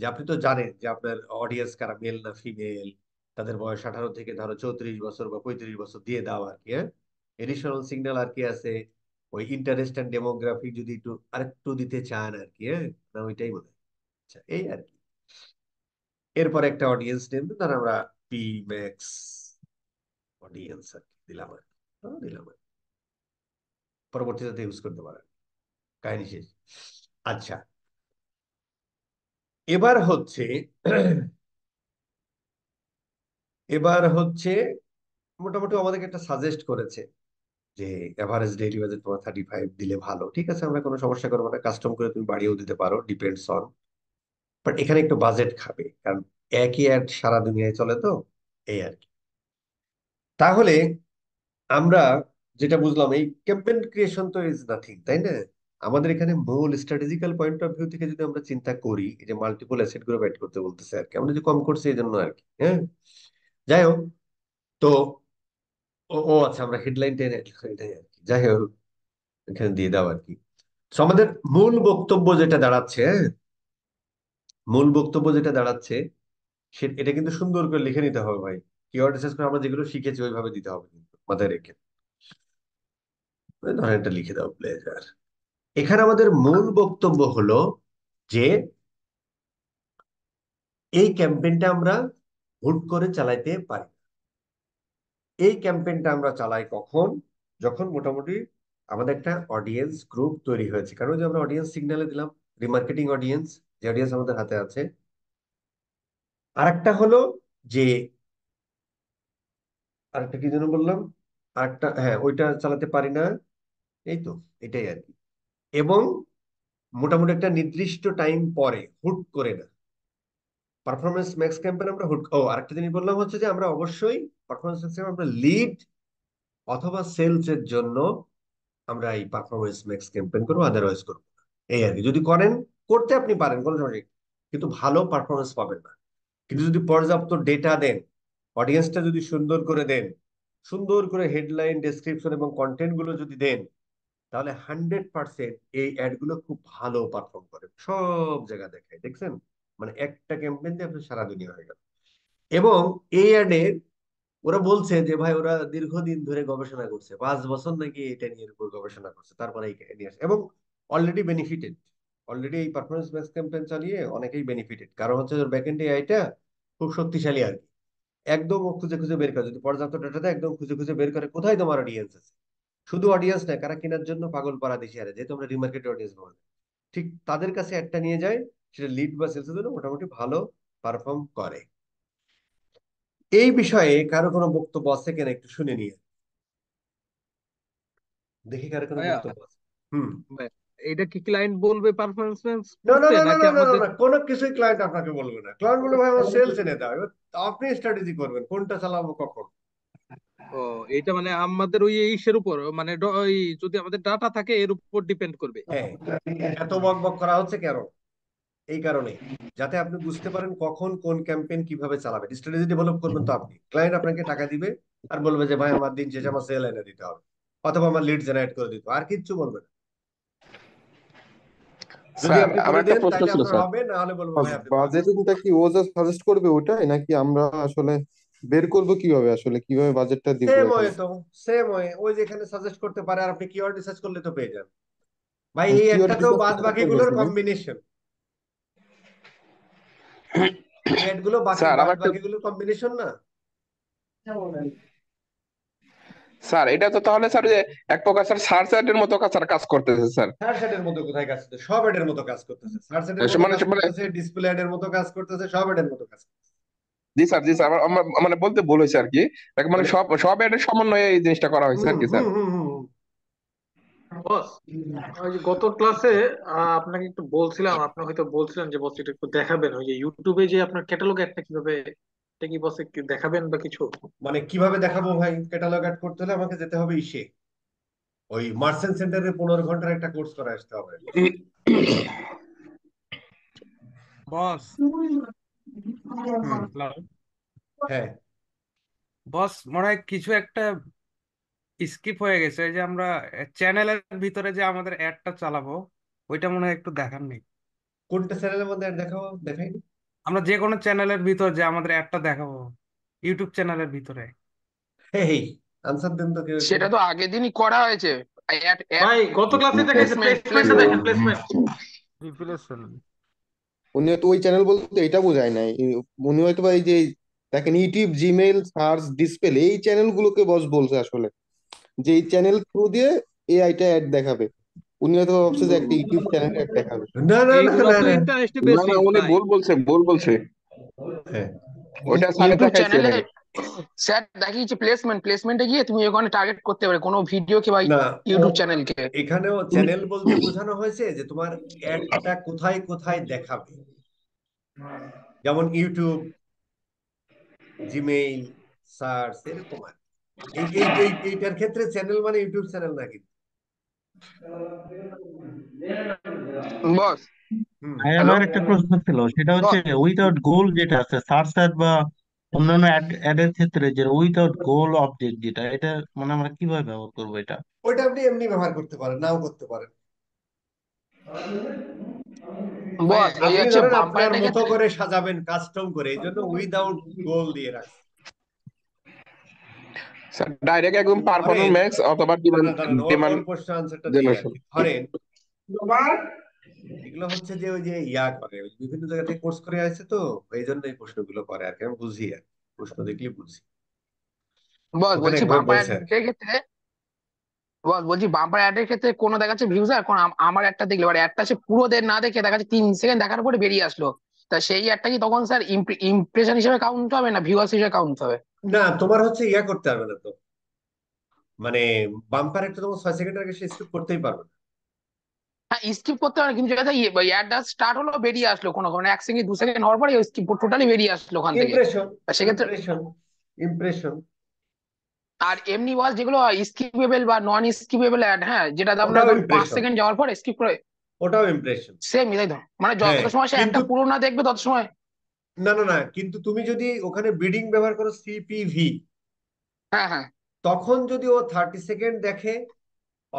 যে আপনি তো জানেন যে আপনার অডিয়েন্স কারা মেল না ফিমেল তাদের বয়স আঠারো থেকে ধরো চৌত্রিশ বছর বা পঁয়ত্রিশ বছর দিয়ে দাও আর কি হ্যাঁ এডিশনাল সিগন্যাল আর কি আছে ওই ইন্টারেস্ট অ্যান্ড ডেমোগ্রাফি যদি একটু আরেকটু দিতে চান আর কি হ্যাঁ না মানে ওইটাই মনে হয় আচ্ছা এই আর কি এরপর একটা অডিয়েন্স নেম ধর আমরা পি পরবর্তীতে ইউজ করতে পারেন কাহিনী শেষ আচ্ছা এবার হচ্ছে এবার হচ্ছে মোটামুটি আমাদেরকে একটা সাজেস্ট করেছে যে অ্যাভারেজ ডেইলি বাজেট তোমার থার্টি ফাইভ দিলে ভালো ঠিক আছে আমরা কোনো সমস্যা করবো না কাস্টম করে তুমি বাড়িয়েও দিতে পারো ডিপেন্ডস অন বাট এখানে একটু বাজেট খাবে কারণ একই অ্যাড সারা দুনিয়ায় চলে তো এই আর কি তাহলে আমরা যেটা বুঝলাম এই ক্যাম্পেন ক্রিয়েশন তো ইজ নাথিং তাই না আমাদের এখানে মূল স্ট্র্যাটেজিক্যাল পয়েন্ট অফ ভিউ থেকে যদি আমরা চিন্তা করি যে মাল্টিপল অ্যাসেট গ্রুপ অ্যাড করতে বলতেছে আর কি আমরা যে কম করছি এই জন্য আর কি হ্যাঁ যাই হোক তো ও আচ্ছা আমরা হেডলাইন টেনে এটাই আর কি যাই হোক এখানে দিয়ে দাও আর কি তো আমাদের মূল বক্তব্য যেটা দাঁড়াচ্ছে হ্যাঁ মূল বক্তব্য যেটা দাঁড়াচ্ছে এটা কিন্তু সুন্দর করে লিখে নিতে হবে ভাই কিওয়ার্ড রিসার্চ করে আমরা যেগুলো শিখেছি ওইভাবে দিতে হবে কিন্তু মাথায় রেখে এটা লিখে দাও প্লেজার এখানে আমাদের মূল বক্তব্য হলো যে এই ক্যাম্পেইনটা আমরা হুট করে চালাইতে পারি এই ক্যাম্পেইনটা আমরা চালাই কখন যখন মোটামুটি আমাদের একটা অডিয়েন্স গ্রুপ তৈরি হয়েছে কারণ যে আমরা অডিয়েন্স সিগনালে দিলাম রিমার্কেটিং অডিয়েন্স যে অডিয়েন্স আমাদের হাতে আছে আরেকটা হলো যে আরেকটা কি যেন বললাম আরেকটা হ্যাঁ ওইটা চালাতে পারি না এই তো এটাই আর কি এবং মোটামুটি একটা নির্দিষ্ট টাইম পরে হুট করে না পারফরমেন্স ম্যাক্স ক্যাম্পেন আমরা হুট ও আরেকটা জিনিস বললাম হচ্ছে যে আমরা অবশ্যই পারফরমেন্স ম্যাক্স ক্যাম্পেন আমরা লিড অথবা সেলস এর জন্য আমরা এই পারফরমেন্স ম্যাক্স ক্যাম্পেন করবো আদারওয়াইজ করবো এই আর কি যদি করেন করতে আপনি পারেন কোনো সময় কিন্তু ভালো পারফরমেন্স পাবেন না কিন্তু যদি পর্যাপ্ত ডেটা দেন অডিয়েন্সটা যদি সুন্দর করে দেন সুন্দর করে হেডলাইন ডেসক্রিপশন এবং কন্টেন্টগুলো যদি দেন তাহলে হান্ড্রেড পার্সেন্ট এই অ্যাডগুলো খুব ভালো পারফর্ম করে সব জায়গা দেখায় দেখছেন মানে একটা ক্যাম্পেইন দিয়ে আপনার সারা দুনিয়া হয়ে গেল এবং এই অ্যাডের ওরা বলছে যে ভাই ওরা দীর্ঘদিন ধরে গবেষণা করছে পাঁচ বছর নাকি এটা নিয়ে উপর গবেষণা করছে তারপরে এবং অলরেডি বেনিফিটেড অলরেডি এই পারফরমেন্স বেস ক্যাম্পেইন চালিয়ে অনেকেই বেনিফিটেড কারণ হচ্ছে ব্যাকএন্ড এআইটা খুব শক্তিশালী আর কি একদম খুঁজে খুঁজে বের করে যদি পর্যাপ্ত ডাটা দেয় একদম খুঁজে খুঁজে বের করে কোথায় তোমার অডিয়েন্স আছে শুধু অডিয়েন্স না কারা কেনার জন্য পাগল পাড়া দিশে আরে যেহেতু আমরা রিমার্কেটেড অডিয়েন্স বলে ঠিক তাদের কাছে একটা নিয়ে যায় সেটা লিড বা সেলসের জন্য মোটামুটি ভালো পারফর্ম করে এই বিষয়ে কারো কোনো বক্তব্য আছে কিনা একটু শুনে নিয়ে দেখি কারো কোনো বক্তব্য আছে হুম এটা কি ক্লায়েন্ট বলবে পারফরম্যান্স না না না না না না কোন কিছুই ক্লায়েন্ট আপনাকে বলবে না ক্লায়েন্ট বলবে ভাই আমার সেলস এনে দাও আপনি স্ট্র্যাটেজি করবেন কোনটা চালাবো কখন ও এটা মানে আমাদের ওই ইস্যুর উপর মানে ওই যদি আমাদের ডাটা থাকে এর উপর ডিপেন্ড করবে হ্যাঁ, এত বক বক করা হচ্ছে কেন এই কারণে যাতে আপনি বুঝতে পারেন কখন কোন ক্যাম্পেইন কিভাবে চালাবেন স্ট্র্যাটেজি ডেভেলপ করবেন তো আপনি ক্লায়েন্ট আপনাকে টাকা দিবে আর বলবে যে ভাই আমার দিন শেষে আমার সেল এনে দিতে হবে অথবা আমার লিড জেনারেট করে দিতে আর কিচ্ছু বলবে না বাজেটটা কি ও যা সাজেস্ট করবে ওটাই নাকি আমরা আসলে বের করব কিভাবে আসলে কিভাবে বাজেটটা দিব সেম ওয়ে তো সেম ওয়ে ওই যেখানে সাজেস্ট করতে পারে আর আপনি কিওয়ার্ড রিসার্চ করলে তো পেয়ে যান ভাই এই একটা তো বাদ বাকিগুলোর কম্বিনেশন এডগুলো বাকি বাকিগুলোর কম্বিনেশন না হ্যাঁ, স্যার এটা তো তাহলে স্যার যে এক প্রকার স্যার সার্চ অ্যাডের মতো স্যার কাজ করতেছে স্যার সার্চ অ্যাডের মতো কোথায় কাজ করতেছে সব অ্যাডের মতো কাজ করতেছে সার্চ অ্যাডের মানে, মানে করতেছে ডিসপ্লে এর মতো কাজ করতেছে সব অ্যাডের মতো কাজ জি স্যার জি স্যার মানে বলতে ভুল হয়েছে আর কি মানে সব সব এটার সমন্বয়ে এই জিনিসটা করা হয়েছে আর কি স্যার বস গত ক্লাসে আপনাকে একটু বলছিলাম আপনি হয়তো বলছিলেন যে বস এটা একটু দেখাবেন ওই যে ইউটিউবে যে আপনার ক্যাটালগ একটা কিভাবে এটা কি বসে দেখাবেন বা কিছু মানে কিভাবে দেখাবো ভাই ক্যাটালগ অ্যাড করতে হলে আমাকে যেতে হবে ইসে ওই মার্চেন্ট সেন্টারে পনেরো ঘন্টার একটা কোর্স করে আসতে হবে বস হ্যাঁ বস মনে হয় কিছু একটা স্কিপ হয়ে গেছে যে আমরা চ্যানেলের ভিতরে যে আমাদের অ্যাডটা চালাবো ওইটা মনে হয় একটু দেখার নেই কোনটা চ্যানেলের মধ্যে দেখাবো দেখাইনি আমরা যে কোনো চ্যানেলের ভিতর যে আমাদের অ্যাডটা দেখাবো ইউটিউব চ্যানেলের ভিতরে সেটা তো আগের দিনই করা হয়েছে গত ক্লাসে উনি হয়তো ওই চ্যানেল বলতে এটা বোঝায় নাই উনি হয়তো বা এই যে দেখেন ইউটিউব জিমেল সার্চ ডিসপ্লে এই চ্যানেলগুলোকে বস বলছে আসলে যে এই চ্যানেল থ্রু দিয়ে এআইটা অ্যাড দেখাবে উনি হয়তো ভাবছে যে একটা ইউটিউব চ্যানেল দেখাবে না না উনি ভুল বলছে ভুল বলছে হ্যাঁ। ওটা সাড়ে টাকায় স্যার দেখিয়েছি প্লেসমেন্ট প্লেসমেন্টে গিয়ে তুমি ওখানে টার্গেট করতে পারো কোনো ভিডিও কে বা ইউটিউব চ্যানেলকে এখানেও চ্যানেল বলতে বোঝানো হয়েছে যে তোমার অ্যাডটা কোথায় কোথায় দেখাবে যেমন ইউটিউব জিমেইল সার্চ এরকম আর এইটার ক্ষেত্রে চ্যানেল মানে ইউটিউব চ্যানেল না কিন্তু বস গোল অবজেক্ট যেটা এটা মানে আমরা কিভাবে ব্যবহার করবো এটা ওইটা আপনি এমনি ব্যবহার করতে পারেন নাও করতে পারেন মতো করে সাজাবেন কাস্টম করে এই জন্য উইদাউট গোল দিয়ে রাখছি ডাইরেক্ট একদম পারফরম্যান্স অথবা ডিমান্ড ডিমান্ড জেনারেশন ধরেন এগুলো হচ্ছে যে ওই যে ইয়া করে বিভিন্ন জায়গা থেকে কোর্স করে আসছে তো এই জন্য এই প্রশ্নগুলো করে আর কি আমি বুঝি আর প্রশ্ন দেখলে বুঝি বলছি ক্ষেত্রে বলছি বাম্পার অ্যাডের ক্ষেত্রে কোনো দেখাচ্ছে ভিউজ আর কোন আমার একটা দেখলে একটা অ্যাডটা সে পুরোদের না দেখে দেখা যাচ্ছে তিন সেকেন্ড দেখার পরে বেরিয়ে আসলো তা সেই একটা কি তখন স্যার ইমপ্রেশন হিসেবে কাউন্ট হবে না ভিউয়ার্স হিসেবে কাউন্ট হবে না তোমার হচ্ছে ইয়া করতে হবে না তো মানে বাম্পার তো তোমার ছয় সেকেন্ড আগে সে স্কিপ করতেই পারবে না হ্যাঁ স্কিপ করতে পারে কিন্তু যেটা অ্যাডটা স্টার্ট হলো বেরিয়ে আসলো কোনো কারণে এক সেকেন্ড দু সেকেন্ড হওয়ার পরে স্কিপ টোটালি বেরিয়ে আসলো ওখান থেকে ইমপ্রেশন সেক্ষেত্রে ইমপ্রেশন ইমপ্রেশন আর এমনি ওয়াজ যেগুলো স্কিপেবল বা নন স্কিপেবল অ্যাড হ্যাঁ যেটা আমরা পাঁচ সেকেন্ড যাওয়ার পরে স্কিপ করে ওটাও ইমপ্রেশন সেম তাই ধর মানে যত হ্যাঁ, সময় সে একটা পুরো না দেখবে তত সময় না না না কিন্তু তুমি যদি ওখানে ব্রিডিং ব্যবহার করো সিপিভি হ্যাঁ হ্যাঁ তখন যদি ও থার্টি সেকেন্ড দেখে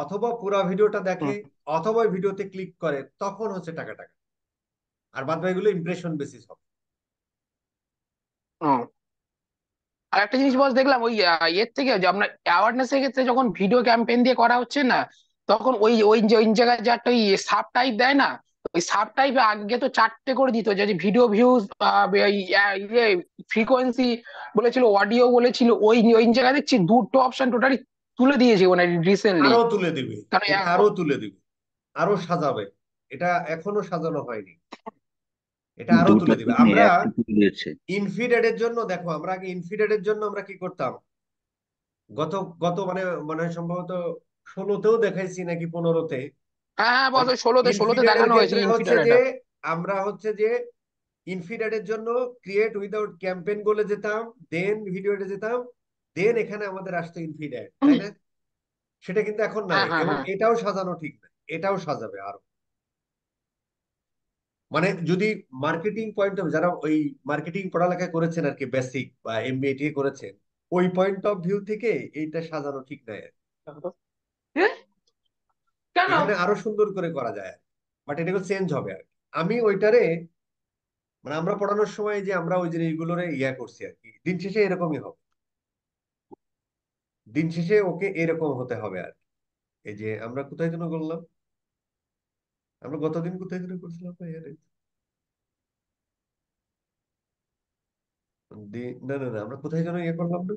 অথবা পুরো ভিডিওটা দেখে অথবা ভিডিওতে ক্লিক করে তখন হচ্ছে টাকা টাকা আর বাদ বাকিগুলো ইমপ্রেশন বেসিস হবে আর একটা জিনিস বস দেখলাম ওই ইয়ের থেকে যে আপনার অ্যাওয়ারনেস এর ক্ষেত্রে যখন ভিডিও ক্যাম্পেইন দিয়ে করা হচ্ছে না তখন ওই ওই যে ওই জায়গায় যে একটা ওই সাব টাইপ দেয় না ওই সাব আগে তো চারটে করে দিত যে ভিডিও ভিউজ ইয়ে ফ্রিকোয়েন্সি বলেছিল অডিও বলেছিল ওই ওই জায়গায় দেখছি দুটো অপশন টোটালি তুলে দিয়েছে মানে রিসেন্টলি আরো তুলে দিবে আরো তুলে দিবে আরো সাজাবে এটা এখনো সাজানো হয়নি এটা আরো তুলে দিবে আমরা ইনফিডেড এর জন্য দেখো আমরা আগে ইনফিডেড এর জন্য আমরা কি করতাম গত গত মানে মানে সম্ভবত ষোলোতেও দেখাইছি নাকি পনেরোতে হ্যাঁ, হ্যাঁ বস ষোলোতে ষোলোতে দেখানো হয়েছে হচ্ছে যে আমরা হচ্ছে যে ইনফিডারের জন্য ক্রিয়েট উইদাউট ক্যাম্পেইন গোলে যেতাম দেন ভিডিওতে যেতাম দেন এখানে আমাদের আসতো ইনফিডার তাই না সেটা কিন্তু এখন নাই হ্যাঁ, হ্যাঁ, এটাও সাজানো ঠিক না এটাও সাজাবে আরো মানে যদি মার্কেটিং পয়েন্ট অফ যারা ওই মার্কেটিং পড়ালেখা করেছেন আর কি বেসিক বা এমবিএ করেছেন ওই পয়েন্ট অফ ভিউ থেকে এইটা সাজানো ঠিক নাই আরো সুন্দর করে করা যায় বাট এটা চেঞ্জ হবে আর আমি ওইটারে মানে আমরা পড়ানোর সময় যে আমরা ওই জিনিসগুলো ইয়া করছি আর কি দিন শেষে এরকমই হবে দিন শেষে ওকে এরকম হতে হবে আর এই যে আমরা কোথায় যেন করলাম আমরা গতদিন কোথায় যেন করছিলাম না না না আমরা কোথায় যেন ইয়ে করলাম না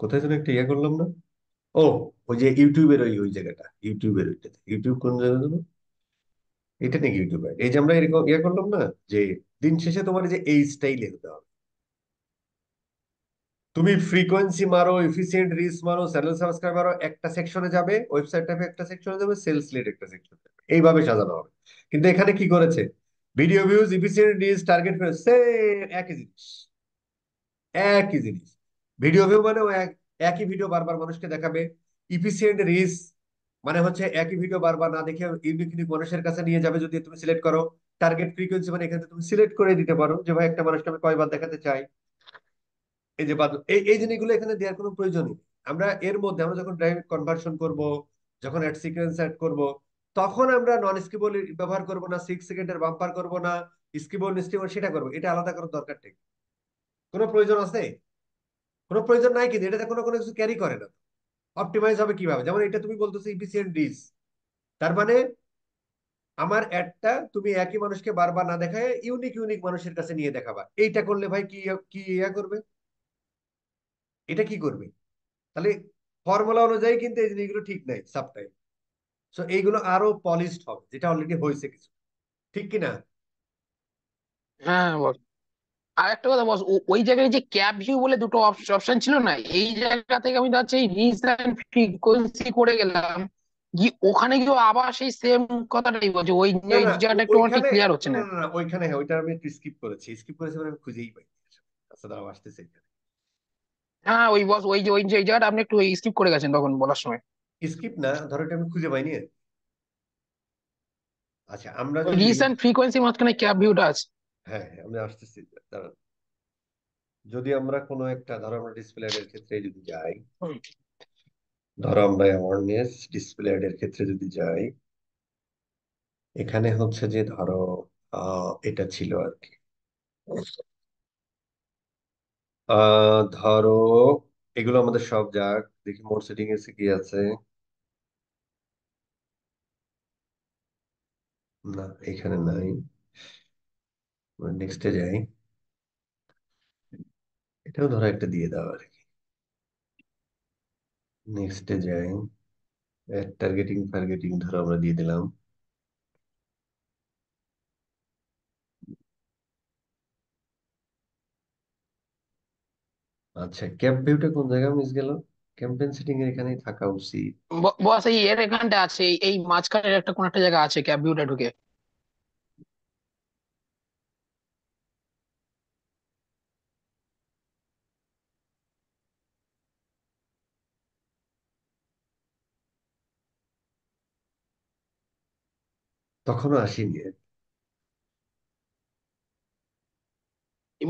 কোথায় যেন একটা ইয়ে করলাম না ও ওই যে ইউটিউবের ওই ওই জায়গাটা ইউটিউবের ওইটাতে ইউটিউব কোন জায়গা দেবো এটা নাকি ইউটিউবে এই যে আমরা এরকম ইয়ে করলাম না যে দিন শেষে তোমার যে এই স্টাইলে হতে হবে তুমি ফ্রিকোয়েন্সি মারো এফিসিয়েন্ট রিস মারো চ্যানেল সাবস্ক্রাইব মারো একটা সেকশনে যাবে ওয়েবসাইট টাইপে একটা সেকশনে যাবে সেলস লিড একটা সেকশনে যাবে এইভাবে সাজানো হবে কিন্তু এখানে কি করেছে video views efficient reach target same একই জিনিস একই জিনিস ভিডিও ভিউ মানে ও এক একই ভিডিও বারবার মানুষকে দেখাবে ইফিসিয়েন্ট রিস মানে হচ্ছে একই ভিডিও বারবার না দেখে ইউনিক ইউনিক মানুষের কাছে নিয়ে যাবে যদি তুমি সিলেক্ট করো টার্গেট ফ্রিকোয়েন্সি মানে এখানে তুমি সিলেক্ট করে দিতে পারো যে ভাই একটা মানুষকে আমি কয়বার দেখাতে চাই এই যে বাদ এই এই জিনিসগুলো এখানে দেওয়ার কোনো প্রয়োজন নেই আমরা এর মধ্যে আমরা যখন ড্রাইভ কনভার্সন করব যখন অ্যাড সিকোয়েন্স অ্যাড করব তখন আমরা নন স্কিবল ব্যবহার করব না সিক্স সেকেন্ডের বাম্পার করব না স্কিবল স্টিমল সেটা করব এটা আলাদা করার দরকার নেই কোনো প্রয়োজন আছে কোনো প্রয়োজন নাই কিন্তু এটাতে কোনো কোনো কিছু ক্যারি করে না অপটিমাইজ হবে কিভাবে যেমন এটা তুমি বলতেছো ইফিসিয়েন্ট ডিস তার মানে আমার অ্যাডটা তুমি একই মানুষকে বারবার না দেখায় ইউনিক ইউনিক মানুষের কাছে নিয়ে দেখাবা এইটা করলে ভাই কি কি ইয়া করবে এটা কি করবে তাহলে ফর্মুলা অনুযায়ী কিন্তু এই জিনিসগুলো ঠিক নাই সাবটাইম সো এইগুলো আরো পলিশড হবে যেটা অলরেডি হয়েছে কিছু ঠিক কি না হ্যাঁ আর একটা কথা বস ওই জায়গায় যে ক্যাপ ভিউ বলে দুটো অপশন ছিল না এই জায়গা থেকে আমি এই ফ্রিকোয়েন্সি করে গেলাম ওখানে গিয়ে আবার সেই সেম কথাটাই বলছে ওই জায়গাটা একটু ক্লিয়ার হচ্ছে না ওইখানে ওইটা আমি একটু স্কিপ করেছি স্কিপ করেছি মানে খুঁজেই পাই আচ্ছা দাঁড়াও আসতেছে হ্যাঁ ওই বস ওই যে ওই যে জায়গাটা আপনি একটু স্কিপ করে গেছেন তখন বলার সময় স্কিপ না ধরো এটা আমি খুঁজে পাইনি আচ্ছা আমরা রিচ ফ্রিকোয়েন্সি মাঝখানে ক্যাপ ভিউটা আছে হ্যাঁ হ্যাঁ আমি আসতেছি যদি আমরা কোনো একটা ধরো আমরা ডিসপ্লে অ্যাডের ক্ষেত্রে যদি যাই ধরো আমরা অ্যাওয়ারনেস ডিসপ্লে এর ক্ষেত্রে যদি যাই এখানে হচ্ছে যে ধরো এটা ছিল আর কি ধরো এগুলো আমাদের সব যাক দেখি মোড সেটিং এসে কি আছে না এখানে নাই নেক্সটে যাই এটাও ধরো একটা দিয়ে দাও আর কি নেক্সটে যাই টার্গেটিং টার্গেটিং ধরো আমরা দিয়ে দিলাম আচ্ছা ক্যাম্প ভিউটা কোন জায়গায় মিস গেল ক্যাম্পেন সেটিং এর এখানেই থাকা উচিত বস এই এর এখানটা আছে এই মাঝখানের একটা কোন একটা জায়গা আছে ক্যাপ ভিউটা ঢুকে তখনও আসিনি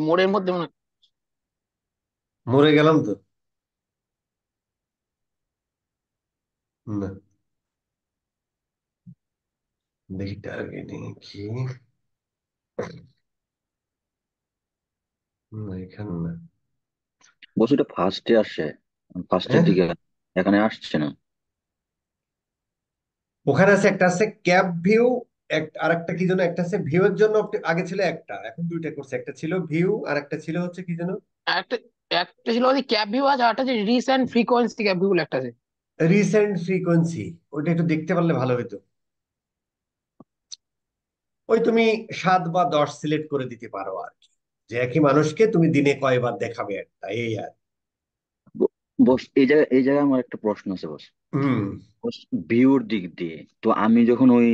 মোড়ের মধ্যে মনে মরে গেলাম তো না দেখি টার্গেটিং কি না এখানে না বস্তুটা ফার্স্টে আসছে ফার্স্টের হ্যাঁ? দিকে এখানে আসছে না ওখানে আছে একটা আছে ক্যাপ ভিউ আর একটা কি যেন একটা আছে ভিউ এর জন্য আগে ছিল একটা এখন দুইটা করছে একটা ছিল ভিউ আর একটা ছিল হচ্ছে কি যেন একটা একটা ছিল ওই ক্যাপ ভিউ আর একটা যে রিসেন্ট ফ্রিকোয়েন্সি ক্যাপ ভিউ একটা আছে রিসেন্ট ফ্রিকোয়েন্সি ওইটা একটু দেখতে পারলে ভালো হতো ওই তুমি সাত বা দশ সিলেক্ট করে দিতে পারো আর কি যে একই মানুষকে তুমি দিনে কয়বার দেখাবে একটা এই আর বস এই জায়গায় এই জায়গায় আমার একটা প্রশ্ন আছে বস হুম ভিউর দিক দিয়ে তো আমি যখন ওই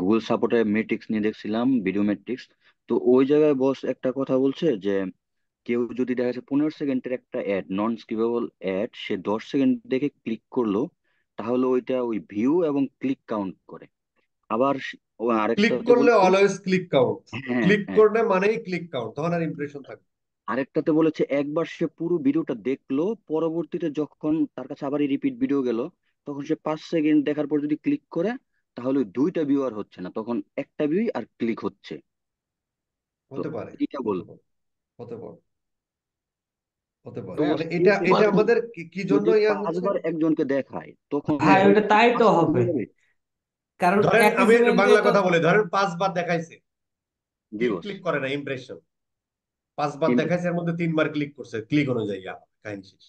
গুগল সাপোর্টে মেট্রিক্স নিয়ে দেখছিলাম ভিডিও মেট্রিক্স তো ওই জায়গায় বস একটা কথা বলছে যে কেউ যদি দেখা যাচ্ছে পনেরো সেকেন্ডের একটা অ্যাড নন স্কিপেবল অ্যাড সে দশ সেকেন্ড দেখে ক্লিক করলো তাহলে ওইটা ওই ভিউ এবং ক্লিক কাউন্ট করে আবার স- ও ক্লিক আরেকটাতে করলে বলছে অলওয়েজ ক্লিক কাউন্ট হ্যাঁ ক্লিক হ্যাঁ করলে মানেই ক্লিক কাউন্ট তখন আর ইমপ্রেশন থাকবে আরেকটাতে বলেছে একবার সে পুরো ভিডিওটা দেখলো পরবর্তীতে যখন তার কাছে আবার রিপিট ভিডিও গেল তখন সে পাঁচ সেকেন্ড দেখার পর যদি ক্লিক করে তাহলে দুইটা ভিউ আর হচ্ছে না তখন একটা ভিউ আর ক্লিক হচ্ছে হতে পারে এটা বলবো হতে পারে হতে পারে মানে এটা এটা আমাদের কি জন্য একজনকে দেখায় তখন হ্যাঁ ওটা তাই তো হবে কারণ আমি বাংলা কথা বলে ধরেন পাঁচবার দেখাইছে ক্লিক করে না ইমপ্রেশন পাঁচবার দেখাইছে এর মধ্যে তিনবার ক্লিক করছে ক্লিক অনুযায়ী কাহিনী শেষ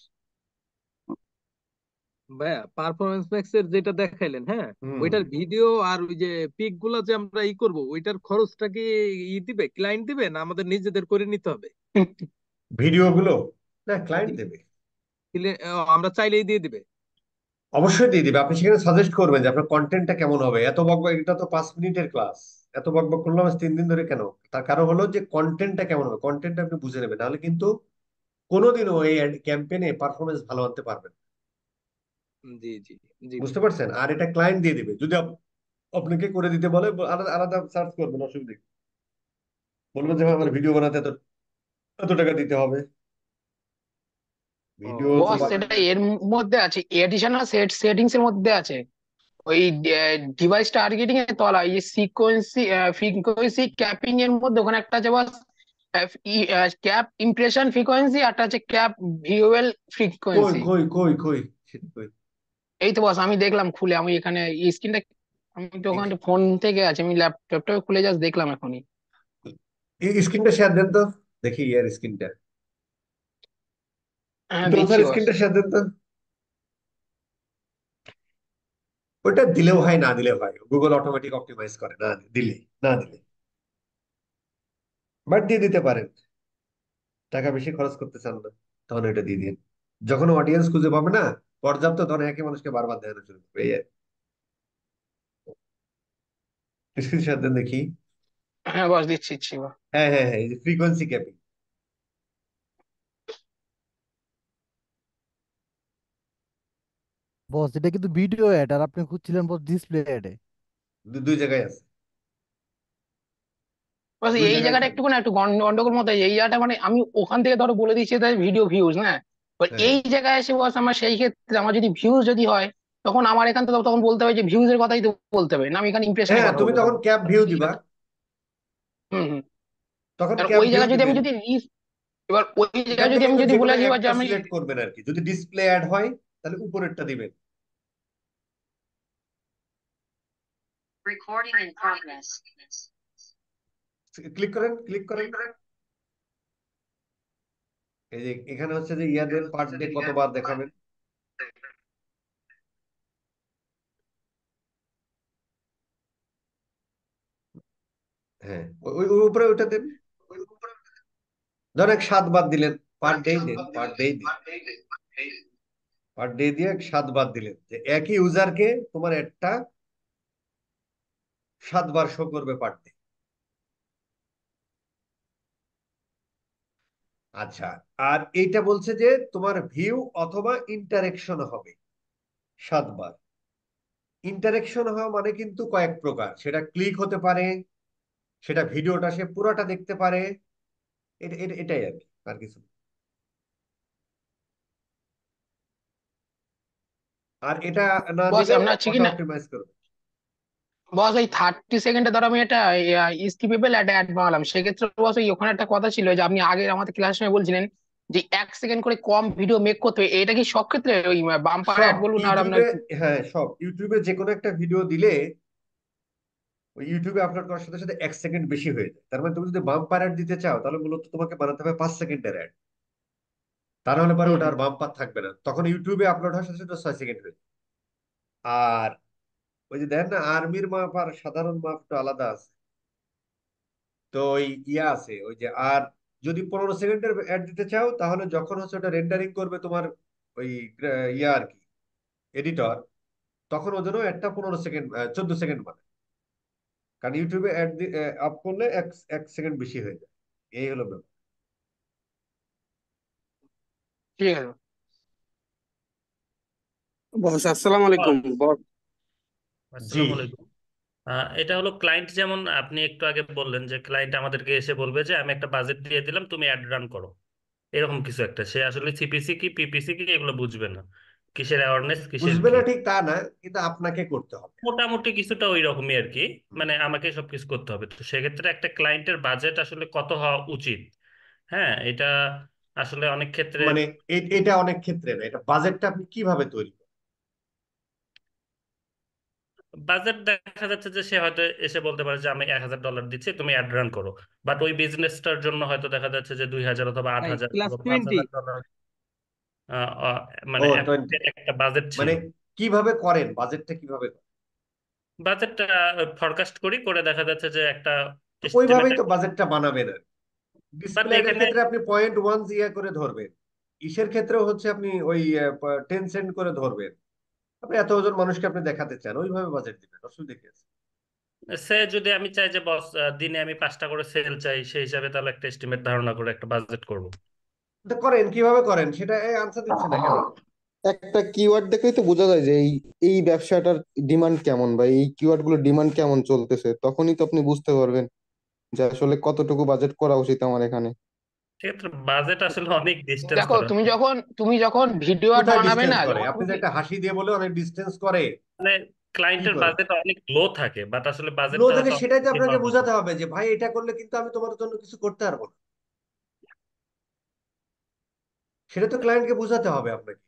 ভাইয়া পারফরমেন্স ম্যাক্সের যেটা দেখাইলেন হ্যাঁ ওইটার ভিডিও আর ওই যে পিক গুলা যে আমরা ই করব ওইটার খরচটা কি ই দিবে ক্লায়েন্ট দিবে না আমাদের নিজেদের করে নিতে হবে ভিডিও গুলো না ক্লায়েন্ট দেবে আমরা চাইলেই দিয়ে দিবে অবশ্যই দিয়ে দিবে আপনি সেখানে সাজেস্ট করবেন যে আপনার কন্টেন্টটা কেমন হবে এত বকবক এটা তো পাঁচ মিনিটের ক্লাস এত বকবক করলাম তিন দিন ধরে কেন তার কারণ হলো যে কন্টেন্টটা কেমন হবে কন্টেন্ট আপনি বুঝে নেবেন নাহলে কিন্তু কোনোদিনও এই ক্যাম্পেইনে পারফরমেন্স ভালো আনতে পারবেন জি জি জি বুঝতে পারছেন আর এটা ক্লায়েন্ট দিয়ে দেবে যদি আপনাকে করে দিতে বলে আলাদা আলাদা সার্চ করবেন অসুবিধা বলবেন যে আমার ভিডিও বানাতে এত এত টাকা দিতে হবে ভিডিও বস এটা এর মধ্যে আছে এডিশনাল সেট সেটিংস এর মধ্যে আছে ওই ডিভাইস টার্গেটিং এর তলায় যে সিকোয়েন্সি ফ্রিকোয়েন্সি ক্যাপিং এর মধ্যে ওখানে একটা আছে বাস ক্যাপ ইমপ্রেশন ফ্রিকোয়েন্সি একটা আছে ক্যাপ ভিউএল ফ্রিকোয়েন্সি কই কই কই এই তো বস আমি দেখলাম খুলে আমি এখানে স্ক্রিনটা আমি তো ওখানে ফোন থেকে আছে আমি ল্যাপটপটা খুলে জাস্ট দেখলাম এখনই এই স্ক্রিনটা শেয়ার দেন তো দেখি ইয়ার স্ক্রিনটা হ্যাঁ স্ক্রিনটা শেয়ার দেন তো ওটা দিলেও হয় না দিলেও হয় গুগল অটোমেটিক অপটিমাইজ করে না দিলে না দিলে বাট দিয়ে দিতে পারেন টাকা বেশি খরচ করতে চান না তখন এটা দিয়ে দিন যখন অডিয়েন্স খুঁজে পাবে না পর্যাপ্ত তখন একই মানুষকে বারবার দেখানো শুরু করবে স্ক্রিনশট দেখি হ্যাঁ দিচ্ছি হ্যাঁ হ্যাঁ হ্যাঁ ফ্রিকোয়েন্সি ক্যাপিং বস এটা কিন্তু ভিডিও অ্যাড আর আপনি খুঁজছিলেন বস ডিসপ্লে অ্যাডে দুই জায়গায় আছে দুই এই জায়গায় একটু গন্ডগোল মতো এই জায়গাটা মানে আমি ওখান থেকে ধরো বলে দিচ্ছি ভিডিও ভিউজ হ্যাঁ। এই জায়গায় এসে বস আমার সেই ক্ষেত্রে আমার যদি ভিউজ যদি হয় তখন আমার এখান থেকে তখন বলতে হবে যে ভিউজ এর কথাই তো বলতে হবে না আমি এখানে ইমপ্রেশনের হ্যাঁ কথা তুমি তখন ক্যাপ ভিউ দিবা হুম হুম তখন ক্যাপ ওই ভিউ জায়গায় যদি আমি যদি এবার ওই জায়গায় যদি আমি যদি বলে দিই যাই যে আমি সিলেক্ট করবেন আর কি যদি ডিসপ্লে অ্যাড হয় তাহলে উপরেরটা দিবেন রেকর্ডিং ইন ক্লিক করেন ক্লিক করেন এই যে এখানে হচ্ছে যে ডে কতবার দেখাবেন হ্যাঁ ওই উপরে ওইটা দেন ধরেন সাত বার দিলেন পার ডেই দেন পার ডেই পার ডে দিয়ে সাতবার দিলেন যে একই ইউজারকে তোমার একটা সাতবার শো করবে পার ডে আচ্ছা আর এইটা বলছে যে তোমার ভিউ অথবা ইন্টারেকশন হবে সাতবার ইন্টারেকশন হওয়া মানে কিন্তু কয়েক প্রকার সেটা ক্লিক হতে পারে সেটা ভিডিওটা সে পুরোটা দেখতে পারে এটাই আর কি আর কিছু আর এটা না বস দিলে আপনার হচ্ছে কি না অটোমেটিক করবে বস ওই থার্টি সেকেন্ডে ধরো আমি এটা স্কিপেবল একটা অ্যাড বানালাম সেক্ষেত্রে বস ওই ওখানে একটা কথা ছিল যে আপনি আগে আমাদের ক্লাসের সময় বলছিলেন যে এক সেকেন্ড করে কম ভিডিও মেক করতে হবে এটা কি সব ক্ষেত্রে ওই বাম্পার সব অ্যাড বলুন আর আপনার ইউটিউবে হ্যাঁ সব ইউটিউবে যে কোনো একটা ভিডিও দিলে ওই ইউটিউবে আপলোড করার সাথে সাথে এক সেকেন্ড বেশি হয়ে যায় তার মানে তুমি যদি বাম্পার অ্যাড দিতে চাও তাহলে মূলত তোমাকে বানাতে হবে পাঁচ সেকেন্ডের অ্যাড তাহলে পরে ওটা আর বাম্পার থাকবে না তখন ইউটিউবে আপলোড হয় সাথে সাথে ছয় সেকেন্ড হয়ে আর ওই যে দেখেন না আর্মির মাপ আর সাধারণ মাপ তো আলাদা আছে তো ওই ইয়া আছে ওই যে আর যদি পনেরো সেকেন্ডের অ্যাড দিতে চাও তাহলে যখন হচ্ছে ওটা রেন্ডারিং করবে তোমার ওই ইয়া আর কি এডিটর তখন ওই জন্য একটা পনেরো সেকেন্ড চোদ্দ সেকেন্ড মানে কারণ ইউটিউবে অ্যাড আপ করলে এক এক সেকেন্ড বেশি হয়ে যায় এই হলো ব্যাপার ক্লিয়ার বস আসসালামু আলাইকুম বস আসসালামু আলাইকুম এটা হলো ক্লায়েন্ট যেমন আপনি একটু আগে বললেন যে ক্লায়েন্ট আমাদেরকে এসে বলবে যে আমি একটা বাজেট দিয়ে দিলাম তুমি অ্যাড রান করো এরকম কিছু একটা সে আসলে সিপিসি কি পিপিসি কি এগুলো বুঝবে না কিসের অ্যাওয়ারনেস কিসের বুঝবে না ঠিক তা না কিন্তু আপনাকে করতে হবে মোটামুটি কিছুটা ওই রকমই আর কি মানে আমাকে সবকিছু করতে হবে তো সেক্ষেত্রে একটা ক্লায়েন্টের বাজেট আসলে কত হওয়া উচিত হ্যাঁ এটা আসলে অনেক ক্ষেত্রে মানে এটা অনেক ক্ষেত্রে না এটা বাজেটটা আপনি কিভাবে তৈরি বাজেট দেখা যাচ্ছে যে সে হয়তো এসে বলতে পারে যে আমি এক হাজার ডলার দিচ্ছি তুমি অ্যাড রান করো বাট ওই বিজনেসটার জন্য হয়তো দেখা যাচ্ছে যে দুই হাজার অথবা আট হাজার ডলার মানে একটা বাজেট ছিল মানে কিভাবে করেন বাজেটটা কিভাবে বাজেটটা ফরকাস্ট করি করে দেখা যাচ্ছে যে একটা ওইভাবেই তো বাজেটটা বানাবেন আর ক্ষেত্রে আপনি পয়েন্ট ওয়ান করে ধরবেন ইসের হচ্ছে আপনি ওই টেন সেন্ট করে ধরবেন আপনি এত ওজন মানুষকে আপনি দেখাতে চান ওইভাবে বাজেট দিবেন অসুবিধা কি আছে সে যদি আমি চাই যে বস দিনে আমি পাঁচটা করে সেল চাই সেই হিসাবে তাহলে একটা এস্টিমেট ধারণা করে একটা বাজেট করবো করেন কিভাবে করেন সেটা আনসার দিচ্ছে না কেন একটা কিওয়ার্ড দেখেই তো বোঝা যায় যে এই এই ব্যবসাটার ডিমান্ড কেমন বা এই কিওয়ার্ড গুলো ডিমান্ড কেমন চলতেছে তখনই তো আপনি বুঝতে পারবেন যে আসলে কতটুকু বাজেট করা উচিত আমার এখানে সেক্ষেত্রে বাজেট আসলে অনেক ডিস্টেন্স দেখো করে তুমি যখন তুমি যখন ভিডিও বানাবে না আপনি যে একটা হাসি দিয়ে বলে অনেক ডিস্টেন্স করে মানে ক্লায়েন্টের বাজেট অনেক লো থাকে বাট আসলে বাজেট লো সেটাই তো আপনাকে বোঝাতে হবে যে ভাই এটা করলে কিন্তু আমি তোমার জন্য কিছু করতে পারবো না সেটা তো ক্লায়েন্টকে বোঝাতে হবে আপনাকে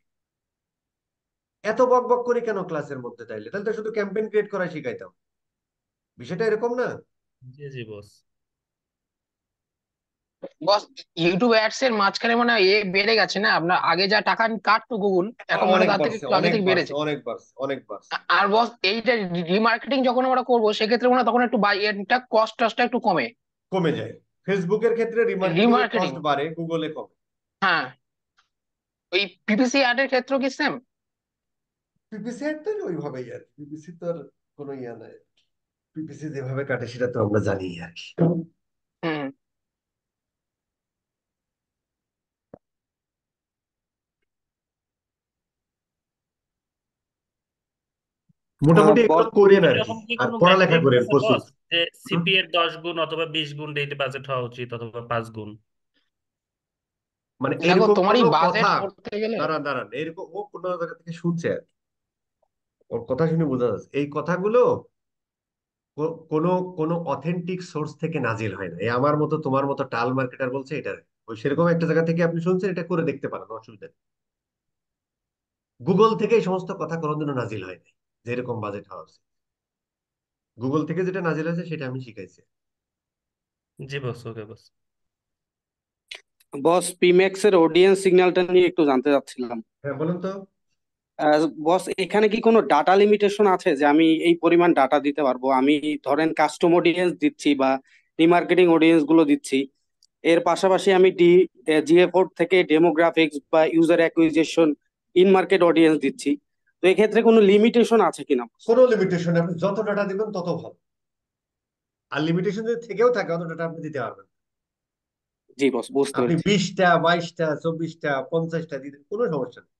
এত বক বক করে কেন ক্লাসের মধ্যে তাইলে তাহলে তো শুধু ক্যাম্পেইন ক্রিয়েট করা শিখাইতাম বিষয়টা এরকম না জি জি বস বস ইউটিউব অ্যাডস এর মাঝখানে হয় এ বেড়ে গেছে না আপনার আগে যা টাকা কাটতো গুগল এখন মনে বেড়েছে আর বস এইটা রিমার্কেটিং যখন আমরা করব সেক্ষেত্রে মনে তখন একটু বাই এটা কস্ট টস্টটা একটু কমে কমে যায় ফেসবুকের ক্ষেত্রে রিমার্কেটিং কস্ট বাড়ে গুগলে কমে হ্যাঁ ওই পিপিসি অ্যাড এর ক্ষেত্রে কি সেম পিপিসি অ্যাড তো ওইভাবেই আর পিপিসি তো আর কোনো ইয়া নাই পিপিসি যেভাবে কাটে সেটা তো আমরা জানি আর কি মোটামুটি হ্যাঁ, করেন আর আর পড়ালেখা করেন প্রচুর যে সিপি এর গুণ অথবা গুণ বাজেট হওয়া উচিত অথবা গুণ মানে এরকম বাজেট করতে গেলে দাঁড়ান দাঁড়ান এরকম ও কোনো জায়গা থেকে শুনছে ওর কথা শুনে বোঝা যাচ্ছে এই কথাগুলো কোনো অথেন্টিক সোর্স থেকে নাজিল হয় না এই আমার মতো তোমার মতো টাল মার্কেটার বলছে এটা ওই সেরকম একটা জায়গা থেকে আপনি শুনছেন এটা করে দেখতে পারেন অসুবিধা গুগল থেকে এই সমস্ত কথা কোনোদিনও নাজিল হয়নি যেরকম বাজেট হওয়া উচিত গুগল থেকে যেটা নাজিল হয়েছে সেটা আমি শিখাইছি জি বস ওকে বস বস পিম্যাক্স এর অডিয়েন্স সিগন্যালটা নিয়ে একটু জানতে চাচ্ছিলাম হ্যাঁ বলুন তো বস এখানে কি কোনো ডাটা লিমিটেশন আছে যে আমি এই পরিমাণ ডাটা দিতে পারবো আমি ধরেন কাস্টম অডিয়েন্স দিচ্ছি বা রিমার্কেটিং অডিয়েন্স গুলো দিচ্ছি এর পাশাপাশি আমি ডি জিএফোর থেকে ডেমোগ্রাফিক্স বা user acquisition in market audience দিচ্ছি তো এক্ষেত্রে কোনো লিমিটেশন আছে কিনা কোনো লিমিটেশন আপনি যত ডাটা দিবেন তত ভালো আর লিমিটেশন যদি থেকেও থাকে অত ডাটা আপনি দিতে পারবেন জি বস বুঝতে আপনি বিশটা বাইশটা চব্বিশটা পঞ্চাশটা দিতে কোনো সমস্যা নেই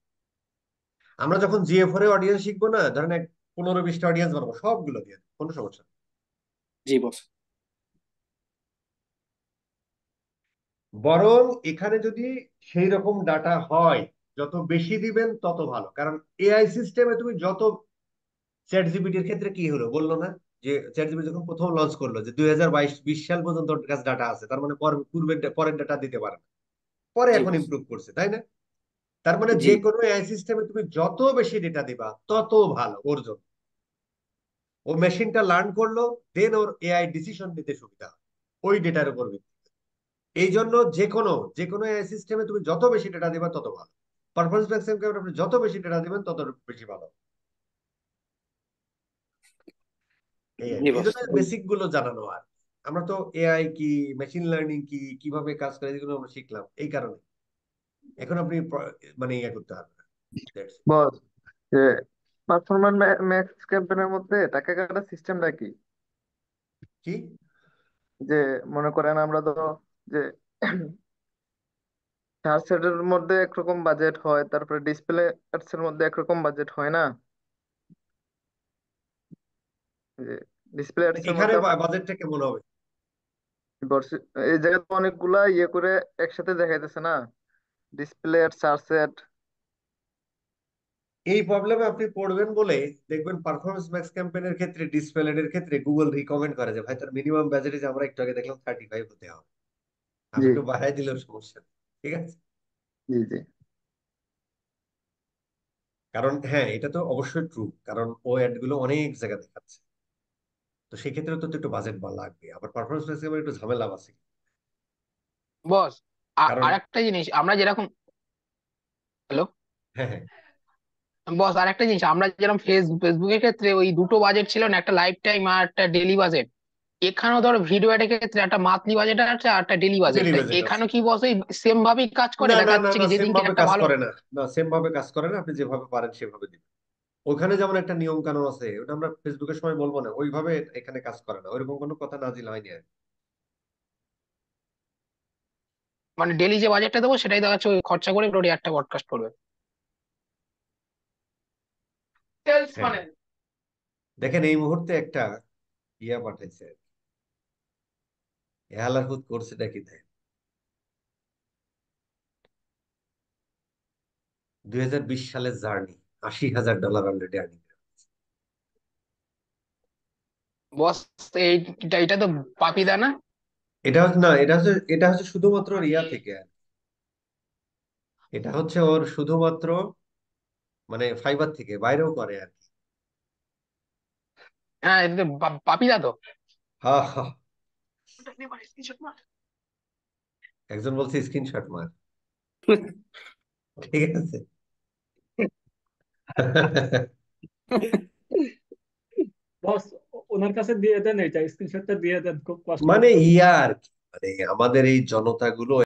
আমরা যখন জিএ ফোর অডিয়েন্স শিখবো না ধরেন এক পনেরো বিশটা অডিয়েন্স বানাবো সবগুলো দিয়ে কোনো সমস্যা নেই জি বস বরং এখানে যদি সেই রকম ডাটা হয় যত বেশি দিবেন তত ভালো কারণ এআই সিস্টেমে তুমি যত চ্যাট জিবিটির ক্ষেত্রে কি হলো বললো না যে চ্যাট জিবিটি যখন প্রথম লঞ্চ করলো যে দুই সাল পর্যন্ত ওর কাছে ডাটা আছে তার মানে পূর্বের পরের ডাটা দিতে পারে না পরে এখন ইম্প্রুভ করছে তাই না তার মানে যে কোনো এআই সিস্টেমে তুমি যত বেশি ডেটা দিবা তত ভালো ওর জন্য ও মেশিনটা লার্ন করলো দেন ওর এআই ডিসিশন নিতে সুবিধা ওই ডেটার উপর ভিত্তি এই জন্য যে কোনো যে কোনো এআই সিস্টেমে তুমি যত বেশি ডেটা দিবা তত ভালো পারফরমেন্স আপনি যত বেশি ডেটা দিবেন তত বেশি ভালো বেসিক গুলো জানানো আর আমরা তো এআই কি মেশিন লার্নিং কি কিভাবে কাজ করে এগুলো আমরা শিখলাম এই কারণে এখন আপনি মানে ইয়ে করতে পারবেন বস যে ম্যাক্স ক্যাম্পেনের মধ্যে টাকা কাটার সিস্টেমটা কি কি যে মনে করেন আমরা তো যে টাচ মধ্যে একরকম বাজেট হয় তারপরে ডিসপ্লে এর মধ্যে একরকম বাজেট হয় না ডিসপ্লে এর এখানে বাজেটটা কেমন হবে এই জায়গাতে অনেকগুলা ইয়ে করে একসাথে দেখাইতেছে না ডিসপ্লে চার্জ সেট এই প্রবলেমে আপনি পড়বেন বলে দেখবেন পারফরমেন্স ম্যাক্স ক্যাম্পেইনের ক্ষেত্রে ডিসপ্লে এর ক্ষেত্রে গুগল রিকমেন্ড করে যে ভাই তার মিনিমাম বাজেটে আমরা একটু আগে দেখলাম থার্টি ফাইভ হতে হবে আমি একটু বাড়াই দিলেও সমস্যা নেই ঠিক আছে জি জি কারণ হ্যাঁ এটা তো অবশ্যই ট্রু কারণ ও অ্যাড গুলো অনেক জায়গা দেখাচ্ছে তো সেক্ষেত্রে তো একটু বাজেট বা লাগবে আবার পারফরমেন্স বেসে আবার একটু ঝামেলা আছে বস আর আরেকটা জিনিস আমরা যেরকম হ্যালো হ্যাঁ হ্যাঁ বস আরেকটা জিনিস আমরা যেরকম ফেসবুকের ক্ষেত্রে ওই দুটো বাজেট ছিল না একটা লাইফ টাইম আর একটা ডেলি বাজেট এখানেও ধরো ভিডিও এর ক্ষেত্রে একটা মাতলি বাজেট আছে আর একটা ডেলি বাজেট আছে এখানে কি বস সেম ভাবেই কাজ করে না না না সেম ভাবে কাজ করে না না সেম ভাবে কাজ করে না আপনি যেভাবে পারেন সেভাবে দিন ওখানে যেমন একটা নিয়ম কানুন আছে ওটা আমরা ফেসবুকের সময় বলবো না ওইভাবে এখানে কাজ করে না ওইরকম কোনো কথা নাজিল হয়নি আর মানে ডেলি যে বাজেটটা দেবো সেটাই দেখা যাচ্ছে ওই খরচা করে টোটালি একটা পডকাস্ট করবে সেলস মানে হ্যাঁ। দেখেন এই মুহূর্তে একটা ইয়া পাঠাইছে এহালাহুত করছে কি দেয় দুই সালে জার্নি আশি হাজার ডলার অলরেডি আর্নিং এটা তো পাপিদা এটা হচ্ছে না এটা হচ্ছে এটা হচ্ছে শুধুমাত্র রিয়া থেকে এটা হচ্ছে ওর শুধুমাত্র মানে ফাইবার থেকে বাইরেও করে আর কি হ্যাঁ এটা তো তো হ্যাঁ একজন বলছে স্ক্রিনশট মার ঠিক আছে বস ওনার কাছে দিয়ে দেন এটা স্ক্রিনশটটা দিয়ে দেন খুব মানে ইয়ার আমাদের এই জনতাগুলো